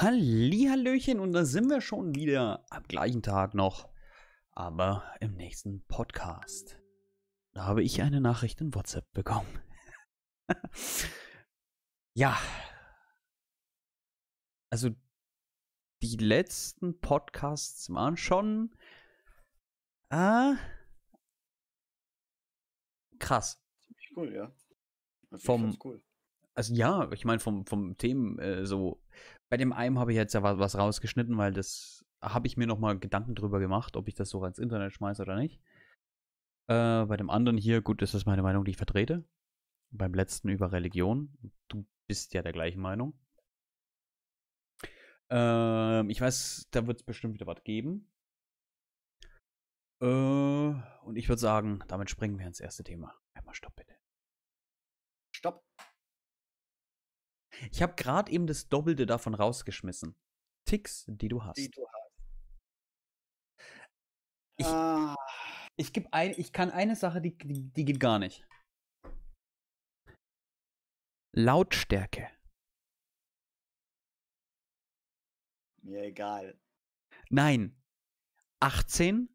Hallihallöchen und da sind wir schon wieder am gleichen Tag noch, aber im nächsten Podcast. Da habe ich eine Nachricht in WhatsApp bekommen. ja. Also die letzten Podcasts waren schon äh, krass. Ziemlich cool, ja. Vom, cool. Also ja, ich meine vom vom Themen äh, so bei dem einen habe ich jetzt ja was rausgeschnitten, weil das habe ich mir nochmal Gedanken drüber gemacht, ob ich das so ins Internet schmeiße oder nicht. Äh, bei dem anderen hier, gut, ist das meine Meinung, die ich vertrete. Beim letzten über Religion. Du bist ja der gleichen Meinung. Ähm, ich weiß, da wird es bestimmt wieder was geben. Äh, und ich würde sagen, damit springen wir ins erste Thema. Einmal stopp bitte. Stopp. Ich habe gerade eben das Doppelte davon rausgeschmissen. Ticks, die du hast. Die du hast. Ich, ah. ich, geb ein, ich kann eine Sache, die, die, die geht gar nicht. Lautstärke. Mir egal. Nein. 18,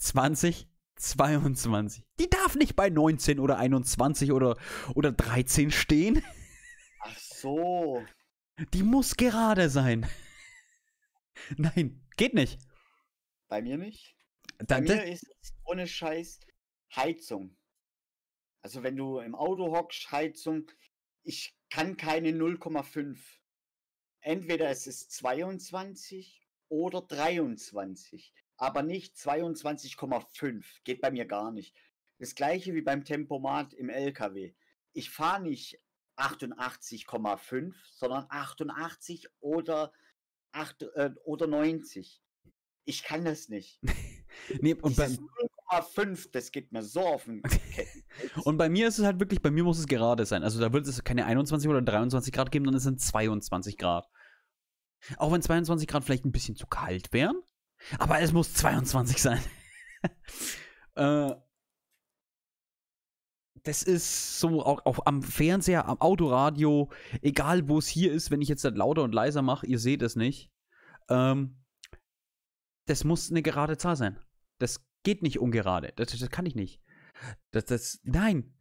20, 22. Die darf nicht bei 19 oder 21 oder, oder 13 stehen so. Die muss gerade sein. Nein, geht nicht. Bei mir nicht. Da, Bei mir ist ohne Scheiß Heizung. Also wenn du im Auto hockst, Heizung, ich kann keine 0,5. Entweder es ist 22 oder 23, aber nicht 22,5. Geht bei mir gar nicht. Das gleiche wie beim Tempomat im LKW. Ich fahre nicht 88,5, sondern 88 oder, 8, äh, oder 90. Ich kann das nicht. nee, und beim 0,5, das geht mir so auf den Ketten. und bei mir ist es halt wirklich, bei mir muss es gerade sein. Also da wird es keine 21 oder 23 Grad geben, dann ist es 22 Grad. Auch wenn 22 Grad vielleicht ein bisschen zu kalt wären, aber es muss 22 sein. äh, das ist so auch, auch, am Fernseher, am Autoradio, egal wo es hier ist, wenn ich jetzt das lauter und leiser mache, ihr seht es nicht. Ähm, das muss eine gerade Zahl sein. Das geht nicht ungerade. Das, das kann ich nicht. Das, das, nein.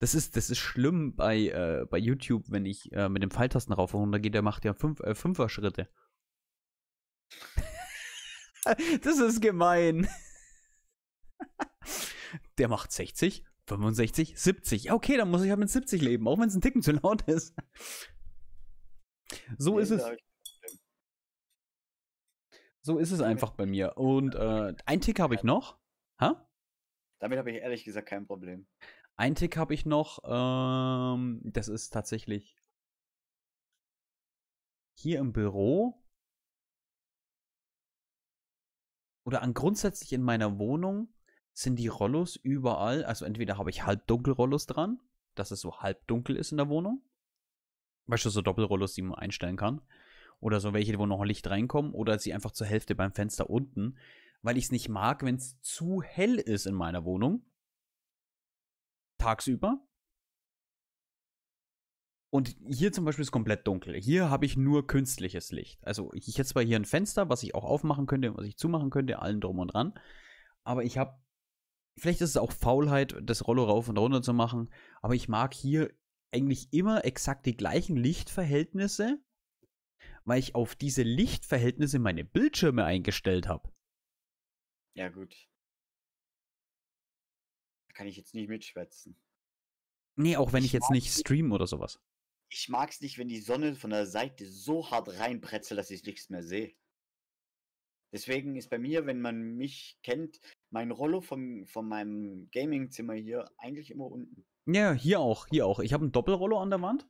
Das ist, das ist schlimm bei, äh, bei YouTube, wenn ich äh, mit dem Pfeiltasten rauf und runter gehe, der macht ja fünf, äh, Fünfer-Schritte. das ist gemein der macht 60, 65, 70. Ja, okay, dann muss ich halt mit 70 leben, auch wenn es ein Ticken zu laut ist. So nee, ist es. So ist es einfach bei mir. Und äh, ein Tick habe ich noch. Ha? Damit habe ich ehrlich gesagt kein Problem. Ein Tick habe ich noch. Ähm, das ist tatsächlich hier im Büro oder an grundsätzlich in meiner Wohnung sind die Rollos überall, also entweder habe ich Halbdunkelrollos dran, dass es so halbdunkel ist in der Wohnung. Beispielsweise so Doppelrollos, die man einstellen kann. Oder so welche, wo noch Licht reinkommen. Oder sie einfach zur Hälfte beim Fenster unten. Weil ich es nicht mag, wenn es zu hell ist in meiner Wohnung. Tagsüber. Und hier zum Beispiel ist es komplett dunkel. Hier habe ich nur künstliches Licht. Also ich hätte zwar hier ein Fenster, was ich auch aufmachen könnte, was ich zumachen könnte, allen drum und dran. Aber ich habe vielleicht ist es auch Faulheit, das Rollo rauf und runter zu machen, aber ich mag hier eigentlich immer exakt die gleichen Lichtverhältnisse, weil ich auf diese Lichtverhältnisse meine Bildschirme eingestellt habe. Ja, gut. Da kann ich jetzt nicht mitschwätzen. Nee, auch wenn ich, ich jetzt nicht streame oder sowas. Ich mag es nicht, wenn die Sonne von der Seite so hart reinpretzelt, dass ich nichts mehr sehe. Deswegen ist bei mir, wenn man mich kennt, mein Rollo vom, von meinem Gaming-Zimmer hier eigentlich immer unten. Ja, hier auch, hier auch. Ich habe einen Doppelrollo an der Wand.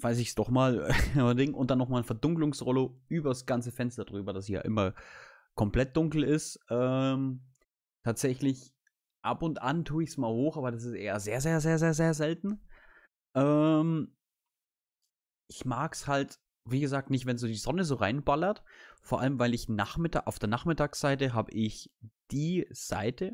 Weiß ich es doch mal. und dann nochmal ein Verdunklungsrollo übers ganze Fenster drüber, das hier immer komplett dunkel ist. Ähm, tatsächlich ab und an tue ich es mal hoch, aber das ist eher sehr, sehr, sehr, sehr, sehr selten. Ähm, ich mag es halt, wie gesagt, nicht, wenn so die Sonne so reinballert, vor allem, weil ich Nachmittag, auf der Nachmittagsseite habe ich die Seite,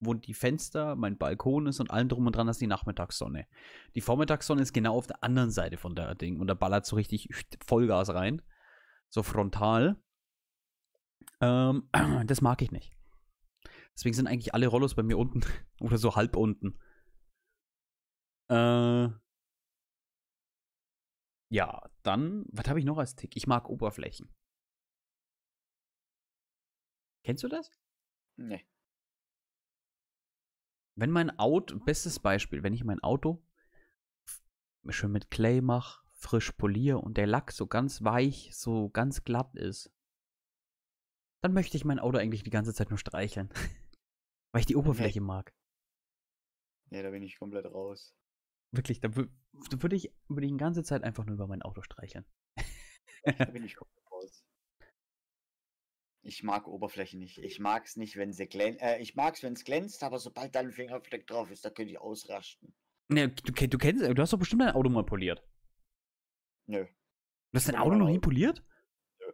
wo die Fenster, mein Balkon ist und allem drum und dran ist die Nachmittagssonne. Die Vormittagssonne ist genau auf der anderen Seite von der Ding und da ballert so richtig Vollgas rein. So frontal. Ähm, das mag ich nicht. Deswegen sind eigentlich alle Rollos bei mir unten oder so halb unten. Äh, ja, dann, was habe ich noch als Tick? Ich mag Oberflächen. Kennst du das? Nee. Wenn mein Auto, bestes Beispiel, wenn ich mein Auto schön mit Clay mache, frisch poliere und der Lack so ganz weich, so ganz glatt ist, dann möchte ich mein Auto eigentlich die ganze Zeit nur streicheln. Weil ich die ne. Oberfläche nee. mag. Nee, da bin ich komplett raus. Wirklich, da, da würde ich, würd ich die ganze Zeit einfach nur über mein Auto streicheln. da bin ich komplett ich mag Oberflächen nicht. Ich mag es nicht, wenn sie glänzt. Äh, ich mag es, wenn es glänzt, aber sobald dein Fingerfleck drauf ist, da könnte ich ausrasten. Ne, du, du, kennst, du hast doch bestimmt dein Auto mal poliert. Nö. Du hast dein Auto noch nie poliert? Nö.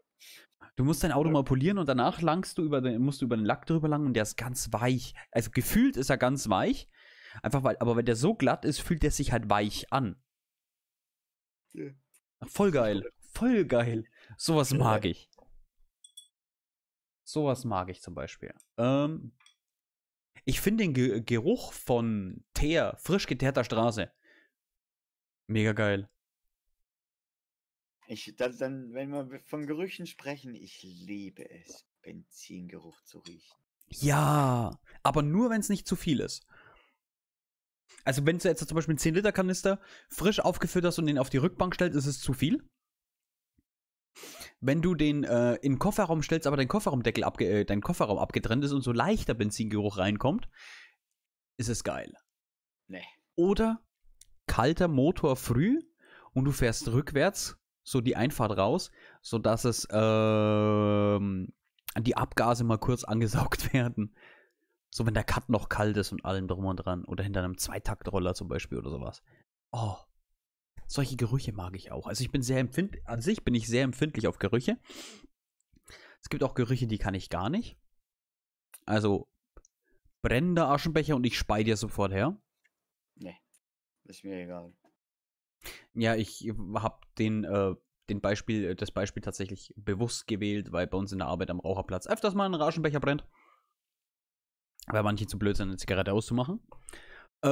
Du musst dein Auto Nö. mal polieren und danach langst du über den, musst du über den Lack drüber langen und der ist ganz weich. Also gefühlt ist er ganz weich. Einfach weil, aber wenn der so glatt ist, fühlt der sich halt weich an. Nö. Voll geil. Voll geil. Sowas mag äh, ich. Sowas mag ich zum Beispiel. Ähm, ich finde den Ge Geruch von Teer, frisch geteerter Straße, mega geil. Ich, das dann, wenn wir von Gerüchen sprechen, ich liebe es, Benzingeruch zu riechen. Ja, aber nur, wenn es nicht zu viel ist. Also wenn du jetzt zum Beispiel einen 10-Liter-Kanister frisch aufgefüllt hast und den auf die Rückbank stellst, ist es zu viel wenn du den äh, in den Kofferraum stellst, aber dein Kofferraumdeckel abge äh, dein Kofferraum abgetrennt ist und so leichter Benzingeruch reinkommt, ist es geil. Nee. Oder kalter Motor früh und du fährst rückwärts so die Einfahrt raus, sodass es äh, die Abgase mal kurz angesaugt werden. So wenn der Cut noch kalt ist und allem drum und dran. Oder hinter einem Zweitaktroller zum Beispiel oder sowas. Oh, solche Gerüche mag ich auch. Also ich bin sehr empfindlich, an sich bin ich sehr empfindlich auf Gerüche. Es gibt auch Gerüche, die kann ich gar nicht. Also brennender Aschenbecher und ich spei dir sofort her. Nee, ist mir egal. Ja, ich hab den, äh, den Beispiel, äh, das Beispiel tatsächlich bewusst gewählt, weil bei uns in der Arbeit am Raucherplatz öfters mal ein Aschenbecher brennt. Weil manche zu blöd sind, eine Zigarette auszumachen. Äh,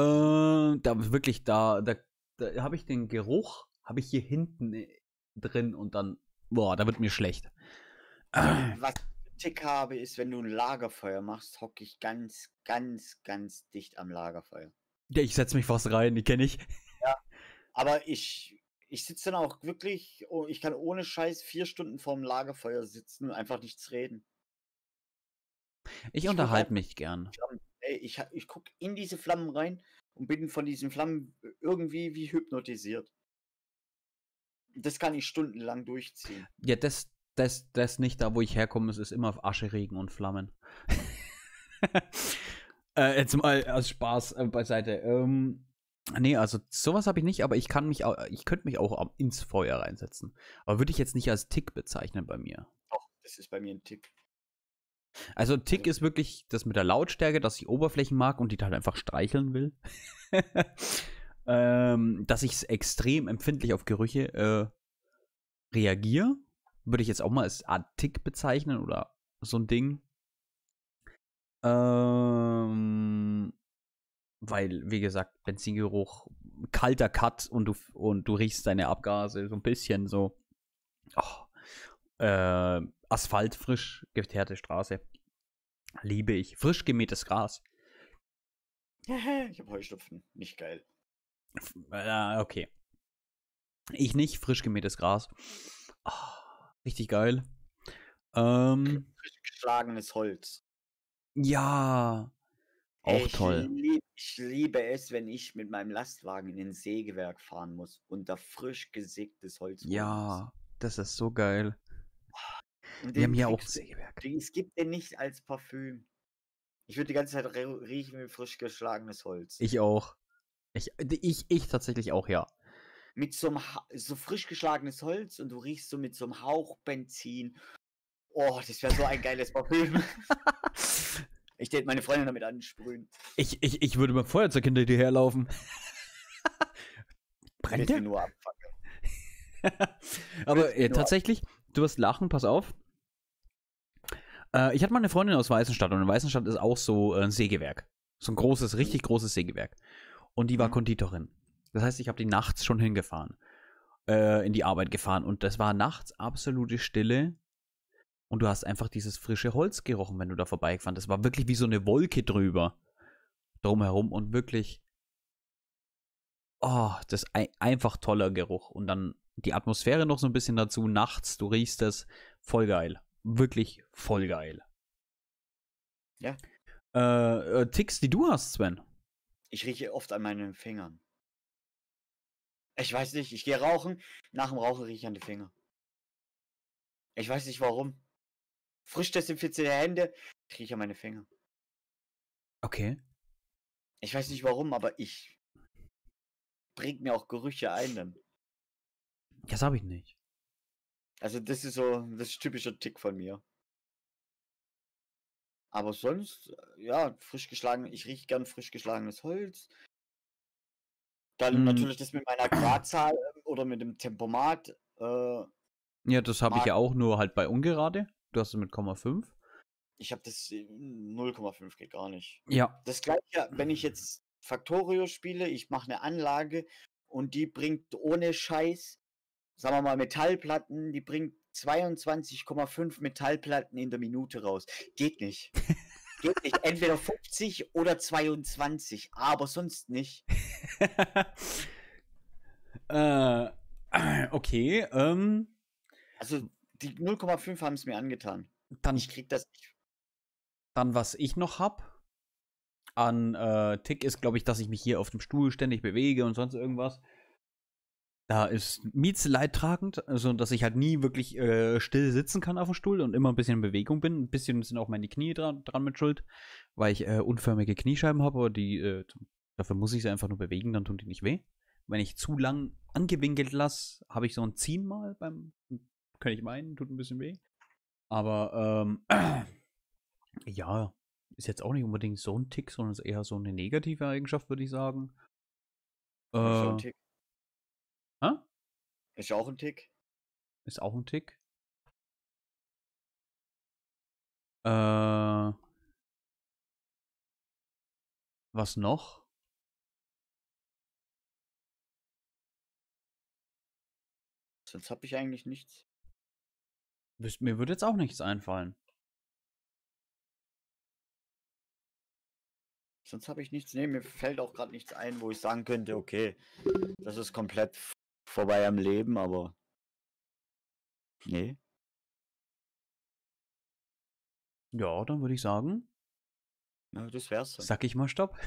da wirklich, da, da da habe ich den Geruch, habe ich hier hinten äh, drin und dann, boah, da wird mir schlecht. Was ich Tick habe, ist, wenn du ein Lagerfeuer machst, hocke ich ganz, ganz, ganz dicht am Lagerfeuer. Ja, ich setze mich fast rein, die kenne ich. Ja, aber ich, ich sitze dann auch wirklich, oh, ich kann ohne Scheiß vier Stunden vorm Lagerfeuer sitzen und einfach nichts reden. Ich, ich unterhalte mich gern. Ey, ich, ich gucke in diese Flammen rein und bin von diesen Flammen irgendwie wie hypnotisiert. Das kann ich stundenlang durchziehen. Ja, das, das, das nicht da, wo ich herkomme, es ist immer Asche, Regen und Flammen. äh, jetzt mal aus Spaß äh, beiseite. Ähm, nee, also sowas habe ich nicht, aber ich kann mich auch, ich könnte mich auch ins Feuer reinsetzen. Aber würde ich jetzt nicht als Tick bezeichnen bei mir. Doch, das ist bei mir ein Tick. Also Tick ist wirklich das mit der Lautstärke, dass ich Oberflächen mag und die halt einfach streicheln will. ähm, dass ich extrem empfindlich auf Gerüche äh, reagiere. Würde ich jetzt auch mal als Art Tick bezeichnen oder so ein Ding. Ähm, weil, wie gesagt, Benzingeruch, kalter Cut und du, und du riechst deine Abgase so ein bisschen so. Oh, äh, Asphalt, frisch geteerte Straße. Liebe ich. Frisch gemähtes Gras. ich habe Heuschnupfen. Nicht geil. Äh, okay. Ich nicht. Frisch gemähtes Gras. Oh, richtig geil. Ähm, frisch geschlagenes Holz. Ja. Auch ich toll. Lieb, ich liebe es, wenn ich mit meinem Lastwagen in den Sägewerk fahren muss, und da frisch gesägtes Holz. Ja, das ist so geil. Wir haben ja auch Sägewerk. Es gibt den nicht als Parfüm. Ich würde die ganze Zeit riechen wie frisch geschlagenes Holz. Ich auch. Ich, ich, ich tatsächlich auch, ja. Mit so einem so frisch geschlagenes Holz und du riechst so mit so einem Hauch Benzin. Oh, das wäre so ein geiles Parfüm. ich würde meine Freundin damit ansprühen. Ich, ich, ich würde mit Feuerzeug hinter dir herlaufen. Brennt der? Nur abfangen. Aber äh, tatsächlich, du wirst lachen, pass auf. Äh, ich hatte mal eine Freundin aus Weißenstadt und in Weißenstadt ist auch so äh, ein Sägewerk. So ein großes, richtig großes Sägewerk. Und die war mhm. Konditorin. Das heißt, ich habe die nachts schon hingefahren, äh, in die Arbeit gefahren. Und das war nachts absolute Stille. Und du hast einfach dieses frische Holz gerochen, wenn du da vorbeigefahren. Das war wirklich wie so eine Wolke drüber. Drumherum und wirklich. Oh, das ein, einfach toller Geruch. Und dann die Atmosphäre noch so ein bisschen dazu. Nachts, du riechst das. Voll geil wirklich voll geil. Ja. Äh, äh, Ticks, die du hast, Sven. Ich rieche oft an meinen Fingern. Ich weiß nicht, ich gehe rauchen. Nach dem Rauchen rieche ich an die Finger. Ich weiß nicht warum. Frisch desinfizierte Hände. Ich rieche an meine Finger. Okay. Ich weiß nicht warum, aber ich. Bringt mir auch Gerüche ein dann. Das habe ich nicht. Also das ist so, das ist typischer Tick von mir. Aber sonst, äh, ja, frisch geschlagen, ich rieche gern frisch geschlagenes Holz. Dann hm. natürlich das mit meiner Gradzahl ähm, oder mit dem Tempomat. Äh, ja, das habe ich ja auch nur halt bei ungerade. Du hast es mit 0,5. Ich habe das 0,5 äh, geht gar nicht. Ja. Das gleiche, wenn ich jetzt Factorio spiele, ich mache eine Anlage und die bringt ohne Scheiß sagen wir mal, Metallplatten, die bringt 22,5 Metallplatten in der Minute raus. Geht nicht. Geht nicht. Entweder 50 oder 22, aber sonst nicht. äh, okay. Ähm, also die 0,5 haben es mir angetan. Dann, ich krieg das nicht. Dann, was ich noch hab an äh, Tick ist, glaube ich, dass ich mich hier auf dem Stuhl ständig bewege und sonst irgendwas da ist Mietze leidtragend, also dass ich halt nie wirklich äh, still sitzen kann auf dem Stuhl und immer ein bisschen in Bewegung bin. Ein bisschen sind auch meine Knie dran, dran mit Schuld, weil ich äh, unförmige Kniescheiben habe, aber die, äh, dafür muss ich sie einfach nur bewegen, dann tun die nicht weh. Wenn ich zu lang angewinkelt lasse, habe ich so ein Ziehen mal beim, kann ich meinen, tut ein bisschen weh. Aber ähm, ja, ist jetzt auch nicht unbedingt so ein Tick, sondern ist eher so eine negative Eigenschaft, würde ich sagen. Äh, so ein äh, Tick. Ist auch ein Tick. Ist auch ein Tick. Äh, was noch? Sonst habe ich eigentlich nichts. Mir würde jetzt auch nichts einfallen. Sonst habe ich nichts. Nee, mir fällt auch gerade nichts ein, wo ich sagen könnte, okay, das ist komplett vorbei am Leben, aber nee. Ja, dann würde ich sagen. Ja, das wär's dann. Sag ich mal Stopp.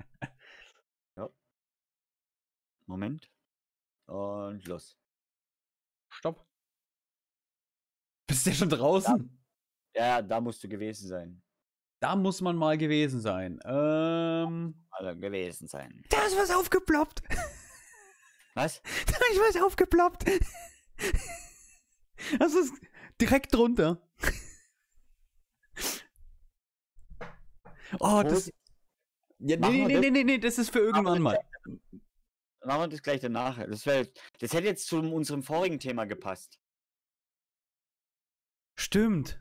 ja. Moment. Und los. Stopp. Bist du ja schon draußen? Da, ja, da musst du gewesen sein. Da muss man mal gewesen sein. Ähm. Also gewesen sein. Da ist was aufgeploppt. Was? da bin ich was aufgeploppt. Das ist direkt drunter. Oh, das. Ja, nee, nee, nee, nee, nee, das ist für irgendwann mal. Machen wir das gleich danach. Das, wär, das hätte jetzt zu unserem vorigen Thema gepasst. Stimmt.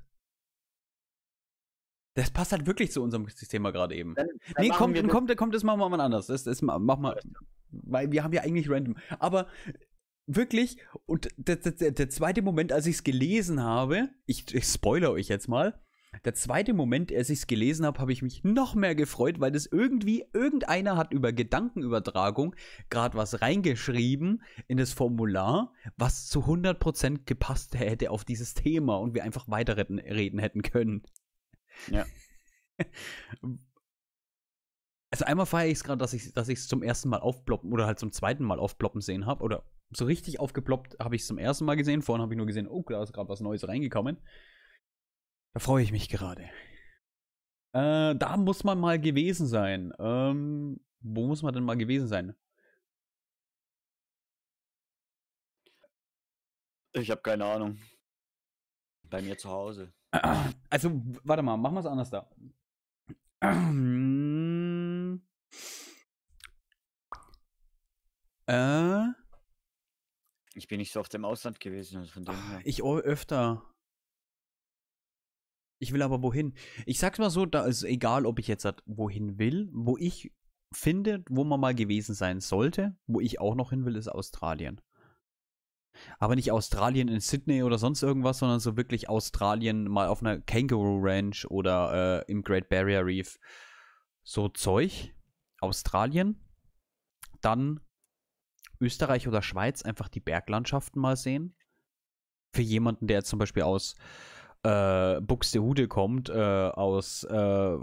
Das passt halt wirklich zu unserem Thema gerade eben. Dann, dann nee, kommt, kommt, kommt, das machen wir mal anders. Das, das machen wir weil wir haben ja eigentlich random. Aber wirklich, und der, der, der zweite Moment, als ich es gelesen habe, ich, ich spoilere euch jetzt mal, der zweite Moment, als ich es gelesen habe, habe ich mich noch mehr gefreut, weil das irgendwie, irgendeiner hat über Gedankenübertragung gerade was reingeschrieben in das Formular, was zu 100% gepasst hätte auf dieses Thema und wir einfach weiterreden hätten können. Ja. Also einmal feiere ich es gerade, dass ich es dass zum ersten Mal aufploppen oder halt zum zweiten Mal aufploppen sehen habe. Oder so richtig aufgeploppt habe ich es zum ersten Mal gesehen. Vorhin habe ich nur gesehen, oh, da ist gerade was Neues reingekommen. Da freue ich mich gerade. Äh, da muss man mal gewesen sein. Ähm, wo muss man denn mal gewesen sein? Ich habe keine Ahnung. Bei mir zu Hause. Also, warte mal, machen wir es anders da. Äh. Ich bin nicht so oft im Ausland gewesen, also von dem her. Ich öfter. Ich will aber wohin. Ich sag's mal so, da ist egal, ob ich jetzt halt wohin will. Wo ich finde, wo man mal gewesen sein sollte, wo ich auch noch hin will, ist Australien. Aber nicht Australien in Sydney oder sonst irgendwas, sondern so wirklich Australien mal auf einer Kangaroo Ranch oder äh, im Great Barrier Reef. So Zeug. Australien. Dann Österreich oder Schweiz einfach die Berglandschaften mal sehen? Für jemanden, der jetzt zum Beispiel aus äh, Buxtehude kommt, äh, aus äh,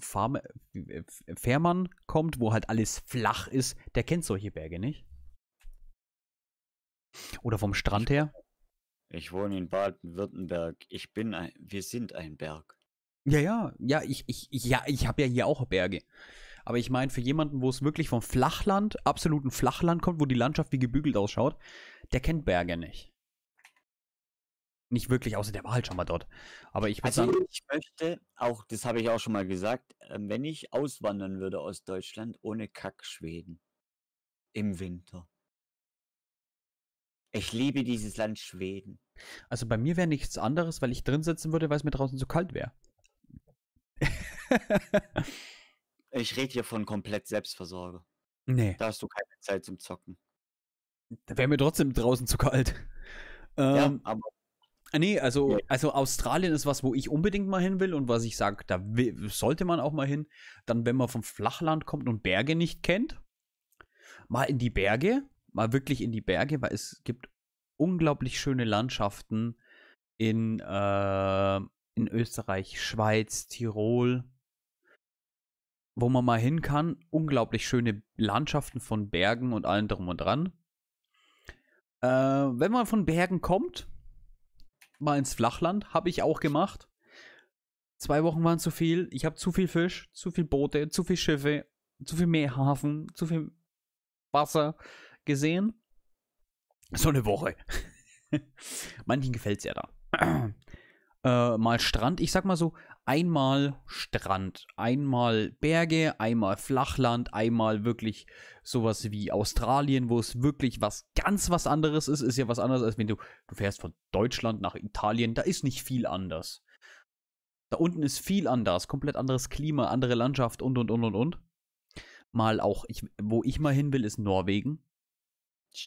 Farm Fährmann kommt, wo halt alles flach ist, der kennt solche Berge nicht. Oder vom Strand her? Ich wohne in Baden-Württemberg. Ich bin ein, wir sind ein Berg. Ja, ja, ja, ich, ich, ja, ich habe ja hier auch Berge. Aber ich meine, für jemanden, wo es wirklich vom Flachland, absoluten Flachland kommt, wo die Landschaft wie gebügelt ausschaut, der kennt Berge nicht. Nicht wirklich, außer der war halt schon mal dort. Aber ich also sagen, ich möchte auch, das habe ich auch schon mal gesagt, ähm, wenn ich auswandern würde aus Deutschland ohne Kack-Schweden im Winter. Ich liebe dieses Land Schweden. Also bei mir wäre nichts anderes, weil ich drin sitzen würde, weil es mir draußen zu kalt wäre. Ich rede hier von komplett Selbstversorge. Nee. Da hast du keine Zeit zum Zocken. Da wäre mir trotzdem draußen zu kalt. Ähm, ja, aber. Nee, also, nee. also Australien ist was, wo ich unbedingt mal hin will und was ich sage, da sollte man auch mal hin. Dann, wenn man vom Flachland kommt und Berge nicht kennt, mal in die Berge, mal wirklich in die Berge, weil es gibt unglaublich schöne Landschaften in, äh, in Österreich, Schweiz, Tirol wo man mal hin kann. Unglaublich schöne Landschaften von Bergen und allem drum und dran. Äh, wenn man von Bergen kommt, mal ins Flachland, habe ich auch gemacht. Zwei Wochen waren zu viel. Ich habe zu viel Fisch, zu viel Boote, zu viel Schiffe, zu viel Meerhafen, zu viel Wasser gesehen. So eine Woche. Manchen gefällt es ja da. äh, mal Strand. Ich sag mal so, einmal Strand, einmal Berge, einmal Flachland, einmal wirklich sowas wie Australien, wo es wirklich was ganz was anderes ist. Ist ja was anderes, als wenn du, du fährst von Deutschland nach Italien, da ist nicht viel anders. Da unten ist viel anders, komplett anderes Klima, andere Landschaft und und und und und. Mal auch, ich, wo ich mal hin will, ist Norwegen.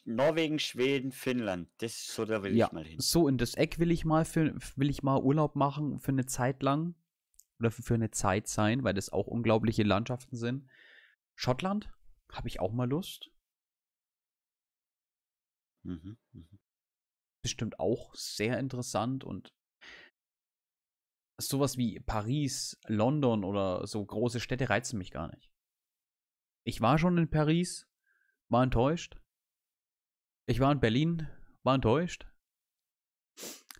Norwegen, Schweden, Finnland. Das so da will ja, ich mal hin. So in das Eck will ich mal für, will ich mal Urlaub machen für eine Zeit lang oder für eine Zeit sein, weil das auch unglaubliche Landschaften sind. Schottland habe ich auch mal Lust. Mhm, mh. Bestimmt auch sehr interessant und sowas wie Paris, London oder so große Städte reizen mich gar nicht. Ich war schon in Paris, war enttäuscht. Ich war in Berlin, war enttäuscht.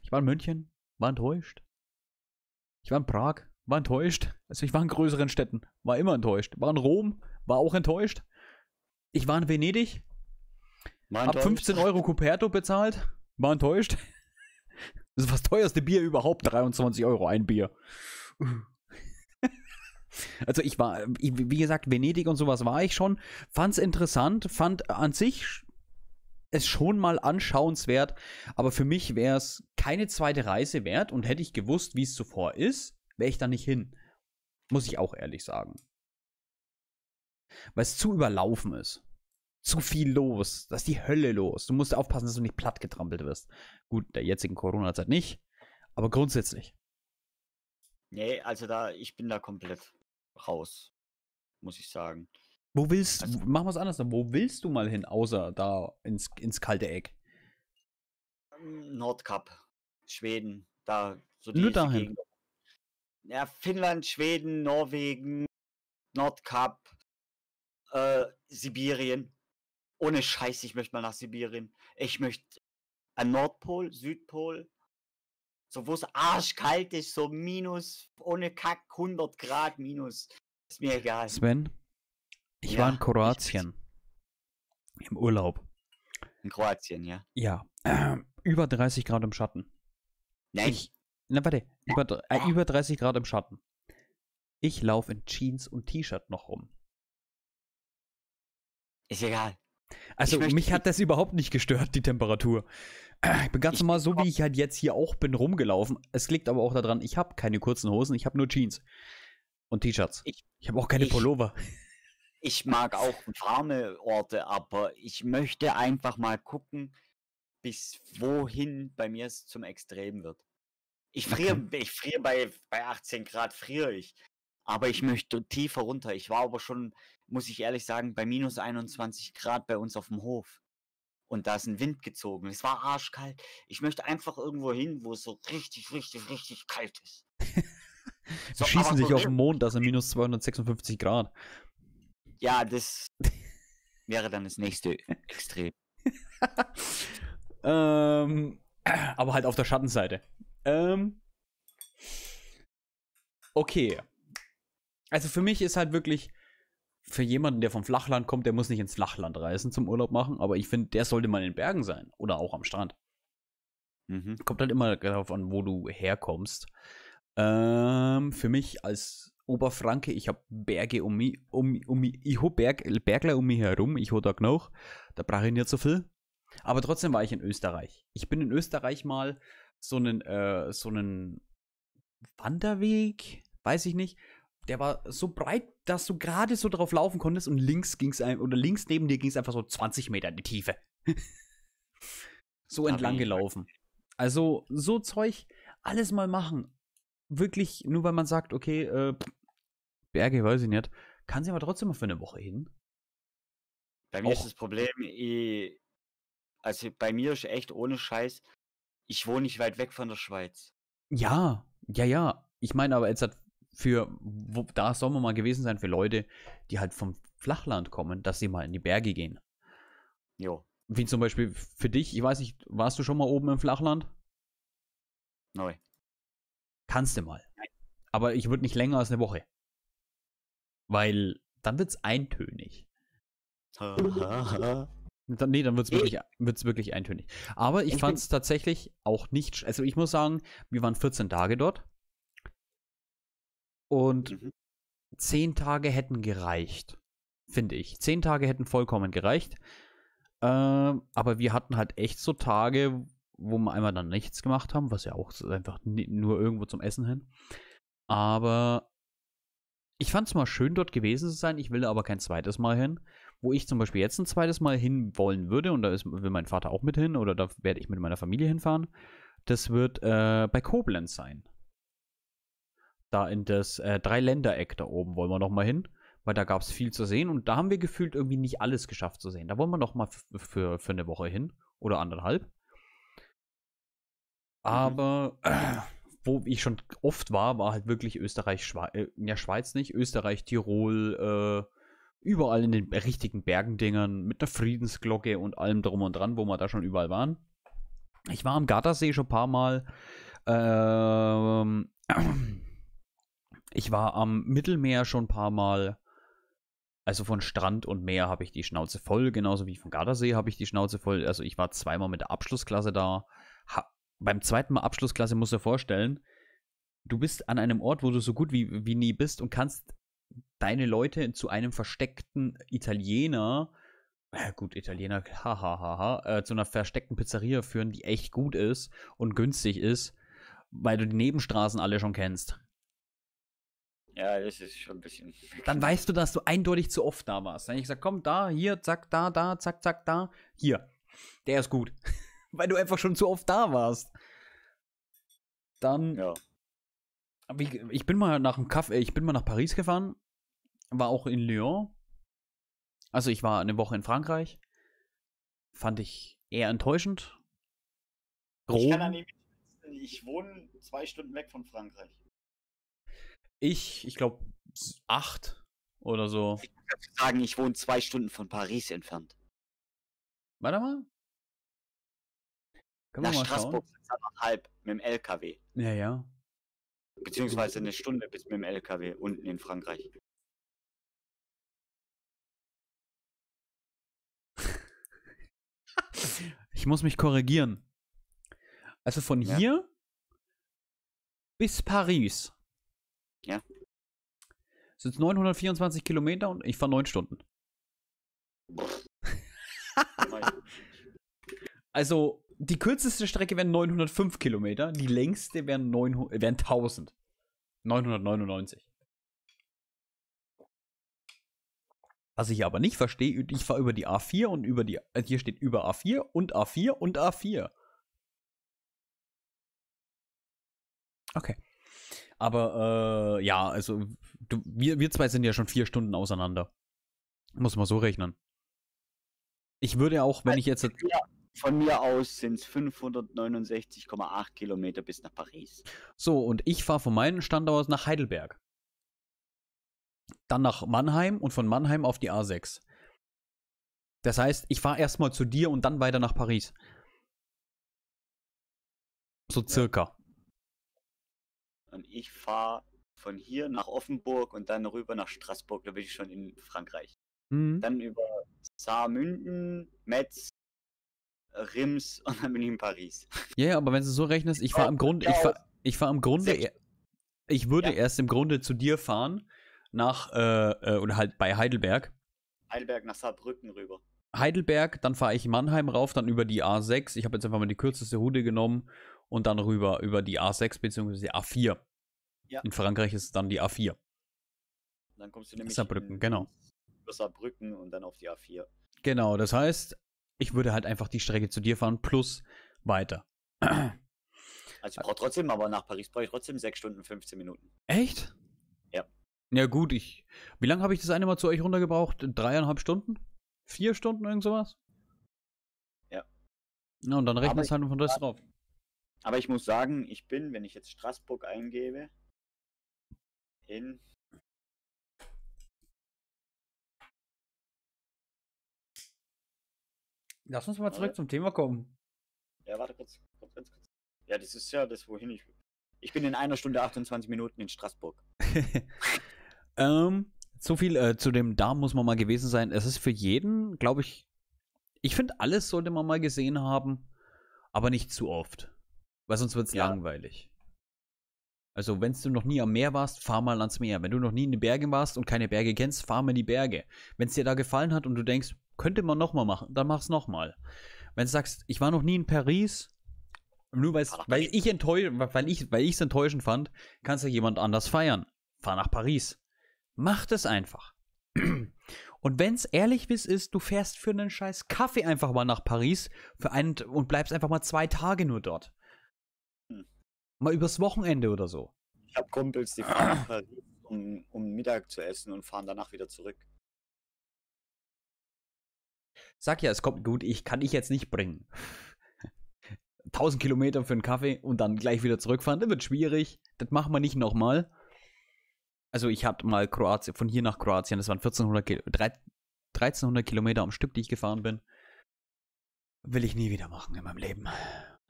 Ich war in München, war enttäuscht. Ich war in Prag, war enttäuscht. Also ich war in größeren Städten, war immer enttäuscht. War in Rom, war auch enttäuscht. Ich war in Venedig, war hab 15 Euro Cuperto bezahlt, war enttäuscht. Das ist das teuerste Bier überhaupt, 23 Euro ein Bier. Also ich war, wie gesagt, Venedig und sowas war ich schon, fand's interessant, fand an sich es schon mal anschauenswert, aber für mich wäre es keine zweite Reise wert und hätte ich gewusst, wie es zuvor ist, wäre ich da nicht hin. Muss ich auch ehrlich sagen. Weil es zu überlaufen ist. Zu viel los. Das ist die Hölle los. Du musst aufpassen, dass du nicht platt getrampelt wirst. Gut, in der jetzigen Corona-Zeit nicht. Aber grundsätzlich. Nee, also da, ich bin da komplett raus. Muss ich sagen. Wo willst also, machen wir es anders, wo willst du mal hin, außer da ins, ins kalte Eck? Nordkap, Schweden, da so die Nur dahin. Gegend ja, Finnland, Schweden, Norwegen, Nordkap, äh, Sibirien. Ohne Scheiß, ich möchte mal nach Sibirien. Ich möchte an Nordpol, Südpol, so wo es arschkalt ist, so minus, ohne Kack, 100 Grad minus. Ist mir egal. Sven, ich ja, war in Kroatien. Im Urlaub. In Kroatien, ja? Ja. Äh, über 30 Grad im Schatten. Nein. Ich, na, warte. Über, äh, über 30 Grad im Schatten. Ich laufe in Jeans und T-Shirt noch rum. Ist egal. Also möchte, mich hat das überhaupt nicht gestört, die Temperatur. Ich bin ganz normal so, wie ich halt jetzt hier auch bin, rumgelaufen. Es liegt aber auch daran, ich habe keine kurzen Hosen, ich habe nur Jeans und T-Shirts. Ich, ich habe auch keine ich, Pullover. Ich mag auch warme Orte, aber ich möchte einfach mal gucken, bis wohin bei mir es zum Extrem wird. Ich friere, okay. ich friere bei, bei 18 Grad, friere ich. Aber ich möchte tiefer runter. Ich war aber schon, muss ich ehrlich sagen, bei minus 21 Grad bei uns auf dem Hof. Und da ist ein Wind gezogen. Es war arschkalt. Ich möchte einfach irgendwo hin, wo es so richtig, richtig, richtig kalt ist. so, Schießen sich so auf den Mond, da sind minus 256 Grad. Ja, das wäre dann das nächste Extrem. ähm, aber halt auf der Schattenseite. Ähm, okay. Also für mich ist halt wirklich, für jemanden, der vom Flachland kommt, der muss nicht ins Flachland reisen zum Urlaub machen, aber ich finde, der sollte mal in den Bergen sein oder auch am Strand. Mhm. Kommt halt immer darauf an, wo du herkommst. Ähm, für mich als Oberfranke, ich habe Berge um mich, um, um, ich habe Berg, Bergler um mich herum, ich habe da genug, da brauche ich nicht so viel. Aber trotzdem war ich in Österreich. Ich bin in Österreich mal so einen, äh, so einen Wanderweg, weiß ich nicht. Der war so breit, dass du gerade so drauf laufen konntest und links ging's einem, oder links neben dir ging es einfach so 20 Meter in die Tiefe. so ah, entlang gelaufen. Also, so Zeug, alles mal machen. Wirklich, nur weil man sagt, okay, äh, Berge, weiß ich nicht, kann sie aber trotzdem mal für eine Woche hin. Bei mir Och. ist das Problem, ich, eh, also bei mir ist echt ohne Scheiß, ich wohne nicht weit weg von der Schweiz. Ja, ja, ja. Ich meine aber jetzt hat für, wo, da soll man mal gewesen sein für Leute, die halt vom Flachland kommen, dass sie mal in die Berge gehen. Jo. Wie zum Beispiel für dich, ich weiß nicht, warst du schon mal oben im Flachland? Neu. Kannst du mal. Nein. Aber ich würde nicht länger als eine Woche. Weil dann wird's eintönig. Ha, ha, ha. Dann, nee, dann wird es wirklich, wird's wirklich eintönig. Aber ich, ich fand es tatsächlich auch nicht. Also ich muss sagen, wir waren 14 Tage dort. Und mhm. 10 Tage hätten gereicht. Finde ich. 10 Tage hätten vollkommen gereicht. Ähm, aber wir hatten halt echt so Tage, wo wir einmal dann nichts gemacht haben, was ja auch einfach nur irgendwo zum Essen hin. Aber ich fand es mal schön, dort gewesen zu sein. Ich will da aber kein zweites Mal hin wo ich zum Beispiel jetzt ein zweites Mal hinwollen würde, und da ist, will mein Vater auch mit hin, oder da werde ich mit meiner Familie hinfahren, das wird äh, bei Koblenz sein. Da in das äh, Dreiländereck da oben wollen wir nochmal hin, weil da gab es viel zu sehen und da haben wir gefühlt irgendwie nicht alles geschafft zu sehen. Da wollen wir nochmal für, für eine Woche hin oder anderthalb. Mhm. Aber äh, wo ich schon oft war, war halt wirklich Österreich, Schweiz, äh, ja, Schweiz nicht, Österreich, Tirol, äh, überall in den richtigen Bergendingern mit der Friedensglocke und allem drum und dran, wo wir da schon überall waren. Ich war am Gardasee schon ein paar Mal. Ähm, ich war am Mittelmeer schon ein paar Mal. Also von Strand und Meer habe ich die Schnauze voll, genauso wie von Gardasee habe ich die Schnauze voll. Also ich war zweimal mit der Abschlussklasse da. Ha beim zweiten Mal Abschlussklasse musst du dir vorstellen, du bist an einem Ort, wo du so gut wie, wie nie bist und kannst deine Leute zu einem versteckten Italiener, äh gut, Italiener, hahaha, ha, ha, ha, äh, zu einer versteckten Pizzeria führen, die echt gut ist und günstig ist, weil du die Nebenstraßen alle schon kennst. Ja, das ist schon ein bisschen. Dann weißt du, dass du eindeutig zu oft da warst. Dann habe ich gesagt, komm, da, hier, zack, da, da, zack, zack, da, hier. Der ist gut. weil du einfach schon zu oft da warst. Dann ja ich bin mal nach dem Kaffee, äh, ich bin mal nach Paris gefahren, war auch in Lyon. Also ich war eine Woche in Frankreich. Fand ich eher enttäuschend. Rom. Ich kann nicht ich wohne zwei Stunden weg von Frankreich. Ich, ich glaube, acht oder so. Ich kann sagen, ich wohne zwei Stunden von Paris entfernt. Warte mal. Können Nach wir mal Straßburg schauen? sind anderthalb mit dem LKW. Ja, ja. Beziehungsweise eine Stunde bis mit dem LKW unten in Frankreich. Ich muss mich korrigieren. Also von ja. hier bis Paris. Ja. Sind es 924 Kilometer und ich fahre 9 Stunden. also die kürzeste Strecke wären 905 Kilometer, die längste wären, 900, wären 1000. 999. Was ich aber nicht verstehe, ich fahre über die A4 und über die. Äh, hier steht über A4 und A4 und A4. Okay. Aber äh, ja, also du, wir, wir zwei sind ja schon vier Stunden auseinander. Muss man so rechnen. Ich würde auch, wenn äh, ich jetzt. Ja, von mir aus sind es 569,8 Kilometer bis nach Paris. So, und ich fahre von meinem Standort aus nach Heidelberg. Dann nach Mannheim und von Mannheim auf die A6. Das heißt, ich fahre erstmal zu dir und dann weiter nach Paris. So circa. Und ich fahre von hier nach Offenburg und dann rüber nach Straßburg, da bin ich schon in Frankreich. Mhm. Dann über Saarmünden, Metz, Rims und dann bin ich in Paris. Ja, yeah, aber wenn du so rechnest, ich fahre im äh, Grunde, ich fahre ich fahr im Grunde, e-, ich würde ja. erst im Grunde zu dir fahren, nach, äh, äh oder halt bei Heidelberg. Heidelberg nach Saarbrücken rüber. Heidelberg, dann fahre ich Mannheim rauf, dann über die A6. Ich habe jetzt einfach mal die kürzeste Route genommen und dann rüber über die A6 bzw. die A4. Ja. In Frankreich ist es dann die A4. Dann kommst du nämlich Saarbrücken, in, genau. Über Saarbrücken und dann auf die A4. Genau, das heißt, ich würde halt einfach die Strecke zu dir fahren plus weiter. Also ich brauche trotzdem, aber nach Paris brauche ich trotzdem 6 Stunden 15 Minuten. Echt? Ja. Ja gut, ich. Wie lange habe ich das eine Mal zu euch runtergebraucht? Dreieinhalb Stunden? Vier Stunden, irgend sowas? Ja. Na, und dann rechnest halt von das drauf. Aber ich muss sagen, ich bin, wenn ich jetzt Straßburg eingebe, in Lass uns mal zurück zum Thema kommen. Ja, warte kurz. kurz, kurz, kurz. Ja, das ist ja das, wohin ich will. Ich bin in einer Stunde 28 Minuten in Straßburg. ähm, so viel äh, zu dem Darm muss man mal gewesen sein. Es ist für jeden, glaube ich, ich finde, alles sollte man mal gesehen haben, aber nicht zu oft. Weil sonst wird es ja. langweilig. Also, wenn du noch nie am Meer warst, fahr mal ans Meer. Wenn du noch nie in den Bergen warst und keine Berge kennst, fahr mal in die Berge. Wenn es dir da gefallen hat und du denkst, könnte man nochmal machen, dann mach's nochmal. Wenn du sagst, ich war noch nie in Paris, nur weil ich enttäuscht, weil ich, weil ich es enttäuschend fand, kannst du jemand anders feiern. Fahr nach Paris. Mach das einfach. Und wenn's ehrlich ist, ist, du fährst für einen scheiß Kaffee einfach mal nach Paris für einen, und bleibst einfach mal zwei Tage nur dort. Mal übers Wochenende oder so. Ich hab Kumpels, die fahren nach Paris, um, um Mittag zu essen und fahren danach wieder zurück. Sag ja, es kommt gut, ich kann ich jetzt nicht bringen. 1000 Kilometer für einen Kaffee und dann gleich wieder zurückfahren, das wird schwierig. Das machen wir nicht nochmal. Also ich hatte mal Kroatien, von hier nach Kroatien, das waren 1400 Kil 1300 Kilometer am Stück, die ich gefahren bin. Will ich nie wieder machen in meinem Leben.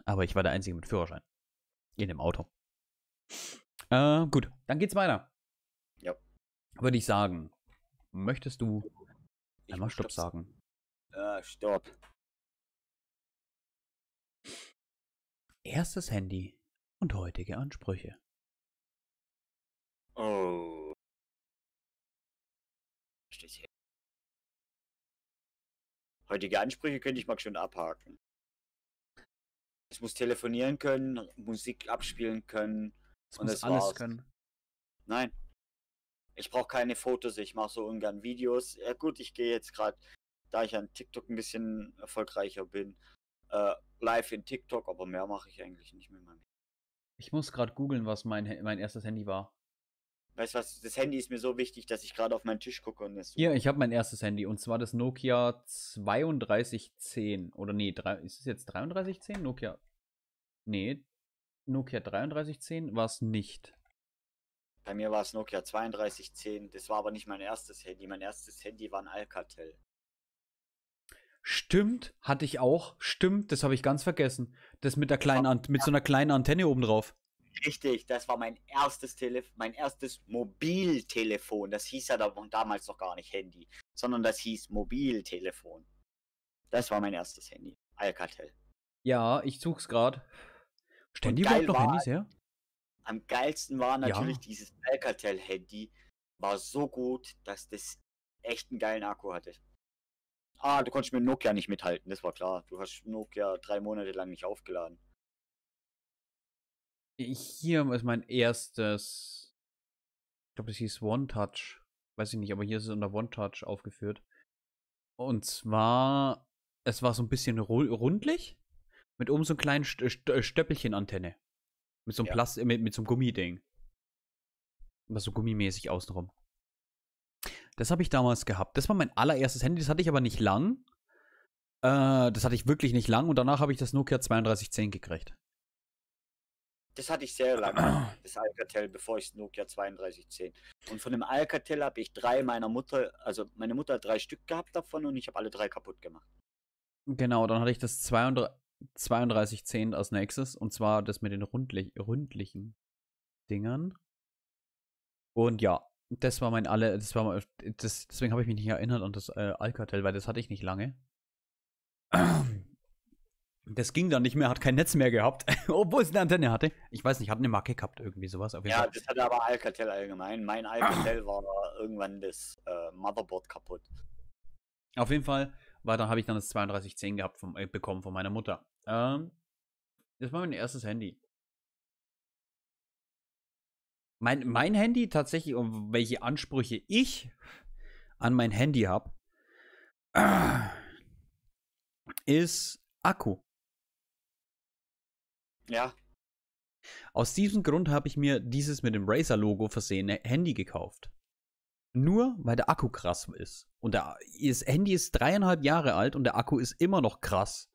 Aber ich war der Einzige mit Führerschein. In dem Auto. Äh, gut, dann geht's weiter. Ja. Würde ich sagen. Möchtest du einmal Stopp sagen? Ah, stopp. Erstes Handy und heutige Ansprüche. Oh. Heutige Ansprüche könnte ich mal schon abhaken. Ich muss telefonieren können, Musik abspielen können. Das und muss das alles war's. können. Nein. Ich brauche keine Fotos, ich mache so ungern Videos. Ja gut, ich gehe jetzt gerade da ich an TikTok ein bisschen erfolgreicher bin. Äh, live in TikTok, aber mehr mache ich eigentlich nicht mehr. meinem Ich muss gerade googeln, was mein, mein erstes Handy war. Weißt du was, das Handy ist mir so wichtig, dass ich gerade auf meinen Tisch gucke und es. Ja, ich habe mein erstes Handy und zwar das Nokia 3210. Oder nee, 3, ist es jetzt 3310? Nokia. Nee, Nokia 3310 war es nicht. Bei mir war es Nokia 3210. Das war aber nicht mein erstes Handy. Mein erstes Handy war ein Alcatel. Stimmt, hatte ich auch. Stimmt, das habe ich ganz vergessen. Das mit der kleinen An mit so einer kleinen Antenne oben drauf. Richtig, das war mein erstes Telefon, mein erstes Mobiltelefon. Das hieß ja damals noch gar nicht Handy, sondern das hieß Mobiltelefon. Das war mein erstes Handy. Alcatel. Ja, ich such's gerade. Stellen die überhaupt noch war, Handys her? Am geilsten war natürlich ja. dieses Alcatel-Handy. War so gut, dass das echt einen geilen Akku hatte. Ah, du konntest mit Nokia nicht mithalten, das war klar. Du hast Nokia drei Monate lang nicht aufgeladen. Hier ist mein erstes. Ich glaube, das hieß One Touch. Weiß ich nicht, aber hier ist es unter One Touch aufgeführt. Und zwar, es war so ein bisschen rundlich mit oben so einem kleinen Stöppelchenantenne. Mit so einem ja. Plast mit, mit so einem Gummiding. Was so gummimäßig außenrum. Das habe ich damals gehabt. Das war mein allererstes Handy, das hatte ich aber nicht lang. Äh, das hatte ich wirklich nicht lang und danach habe ich das Nokia 3210 gekriegt. Das hatte ich sehr lange, das Alcatel, bevor ich das Nokia 3210. Und von dem Alcatel habe ich drei meiner Mutter, also meine Mutter hat drei Stück gehabt davon und ich habe alle drei kaputt gemacht. Genau, dann hatte ich das 3210 als nächstes und zwar das mit den rundlich, ründlichen Dingern. Und ja, das war mein alle, das war mal, das, deswegen habe ich mich nicht erinnert an das äh, Alcatel, weil das hatte ich nicht lange. Das ging dann nicht mehr, hat kein Netz mehr gehabt, obwohl es eine Antenne hatte. Ich weiß nicht, hat eine Marke gehabt, irgendwie sowas. ja, Fall. das hatte aber Alcatel allgemein. Mein Alcatel war irgendwann das äh, Motherboard kaputt. Auf jeden Fall weil dann habe ich dann das 3210 gehabt vom, äh, bekommen von meiner Mutter. Ähm, das war mein erstes Handy. Mein, mein Handy tatsächlich, um welche Ansprüche ich an mein Handy habe, ist Akku. Ja. Aus diesem Grund habe ich mir dieses mit dem Razer-Logo versehene Handy gekauft. Nur weil der Akku krass ist. Und der, das Handy ist dreieinhalb Jahre alt und der Akku ist immer noch krass.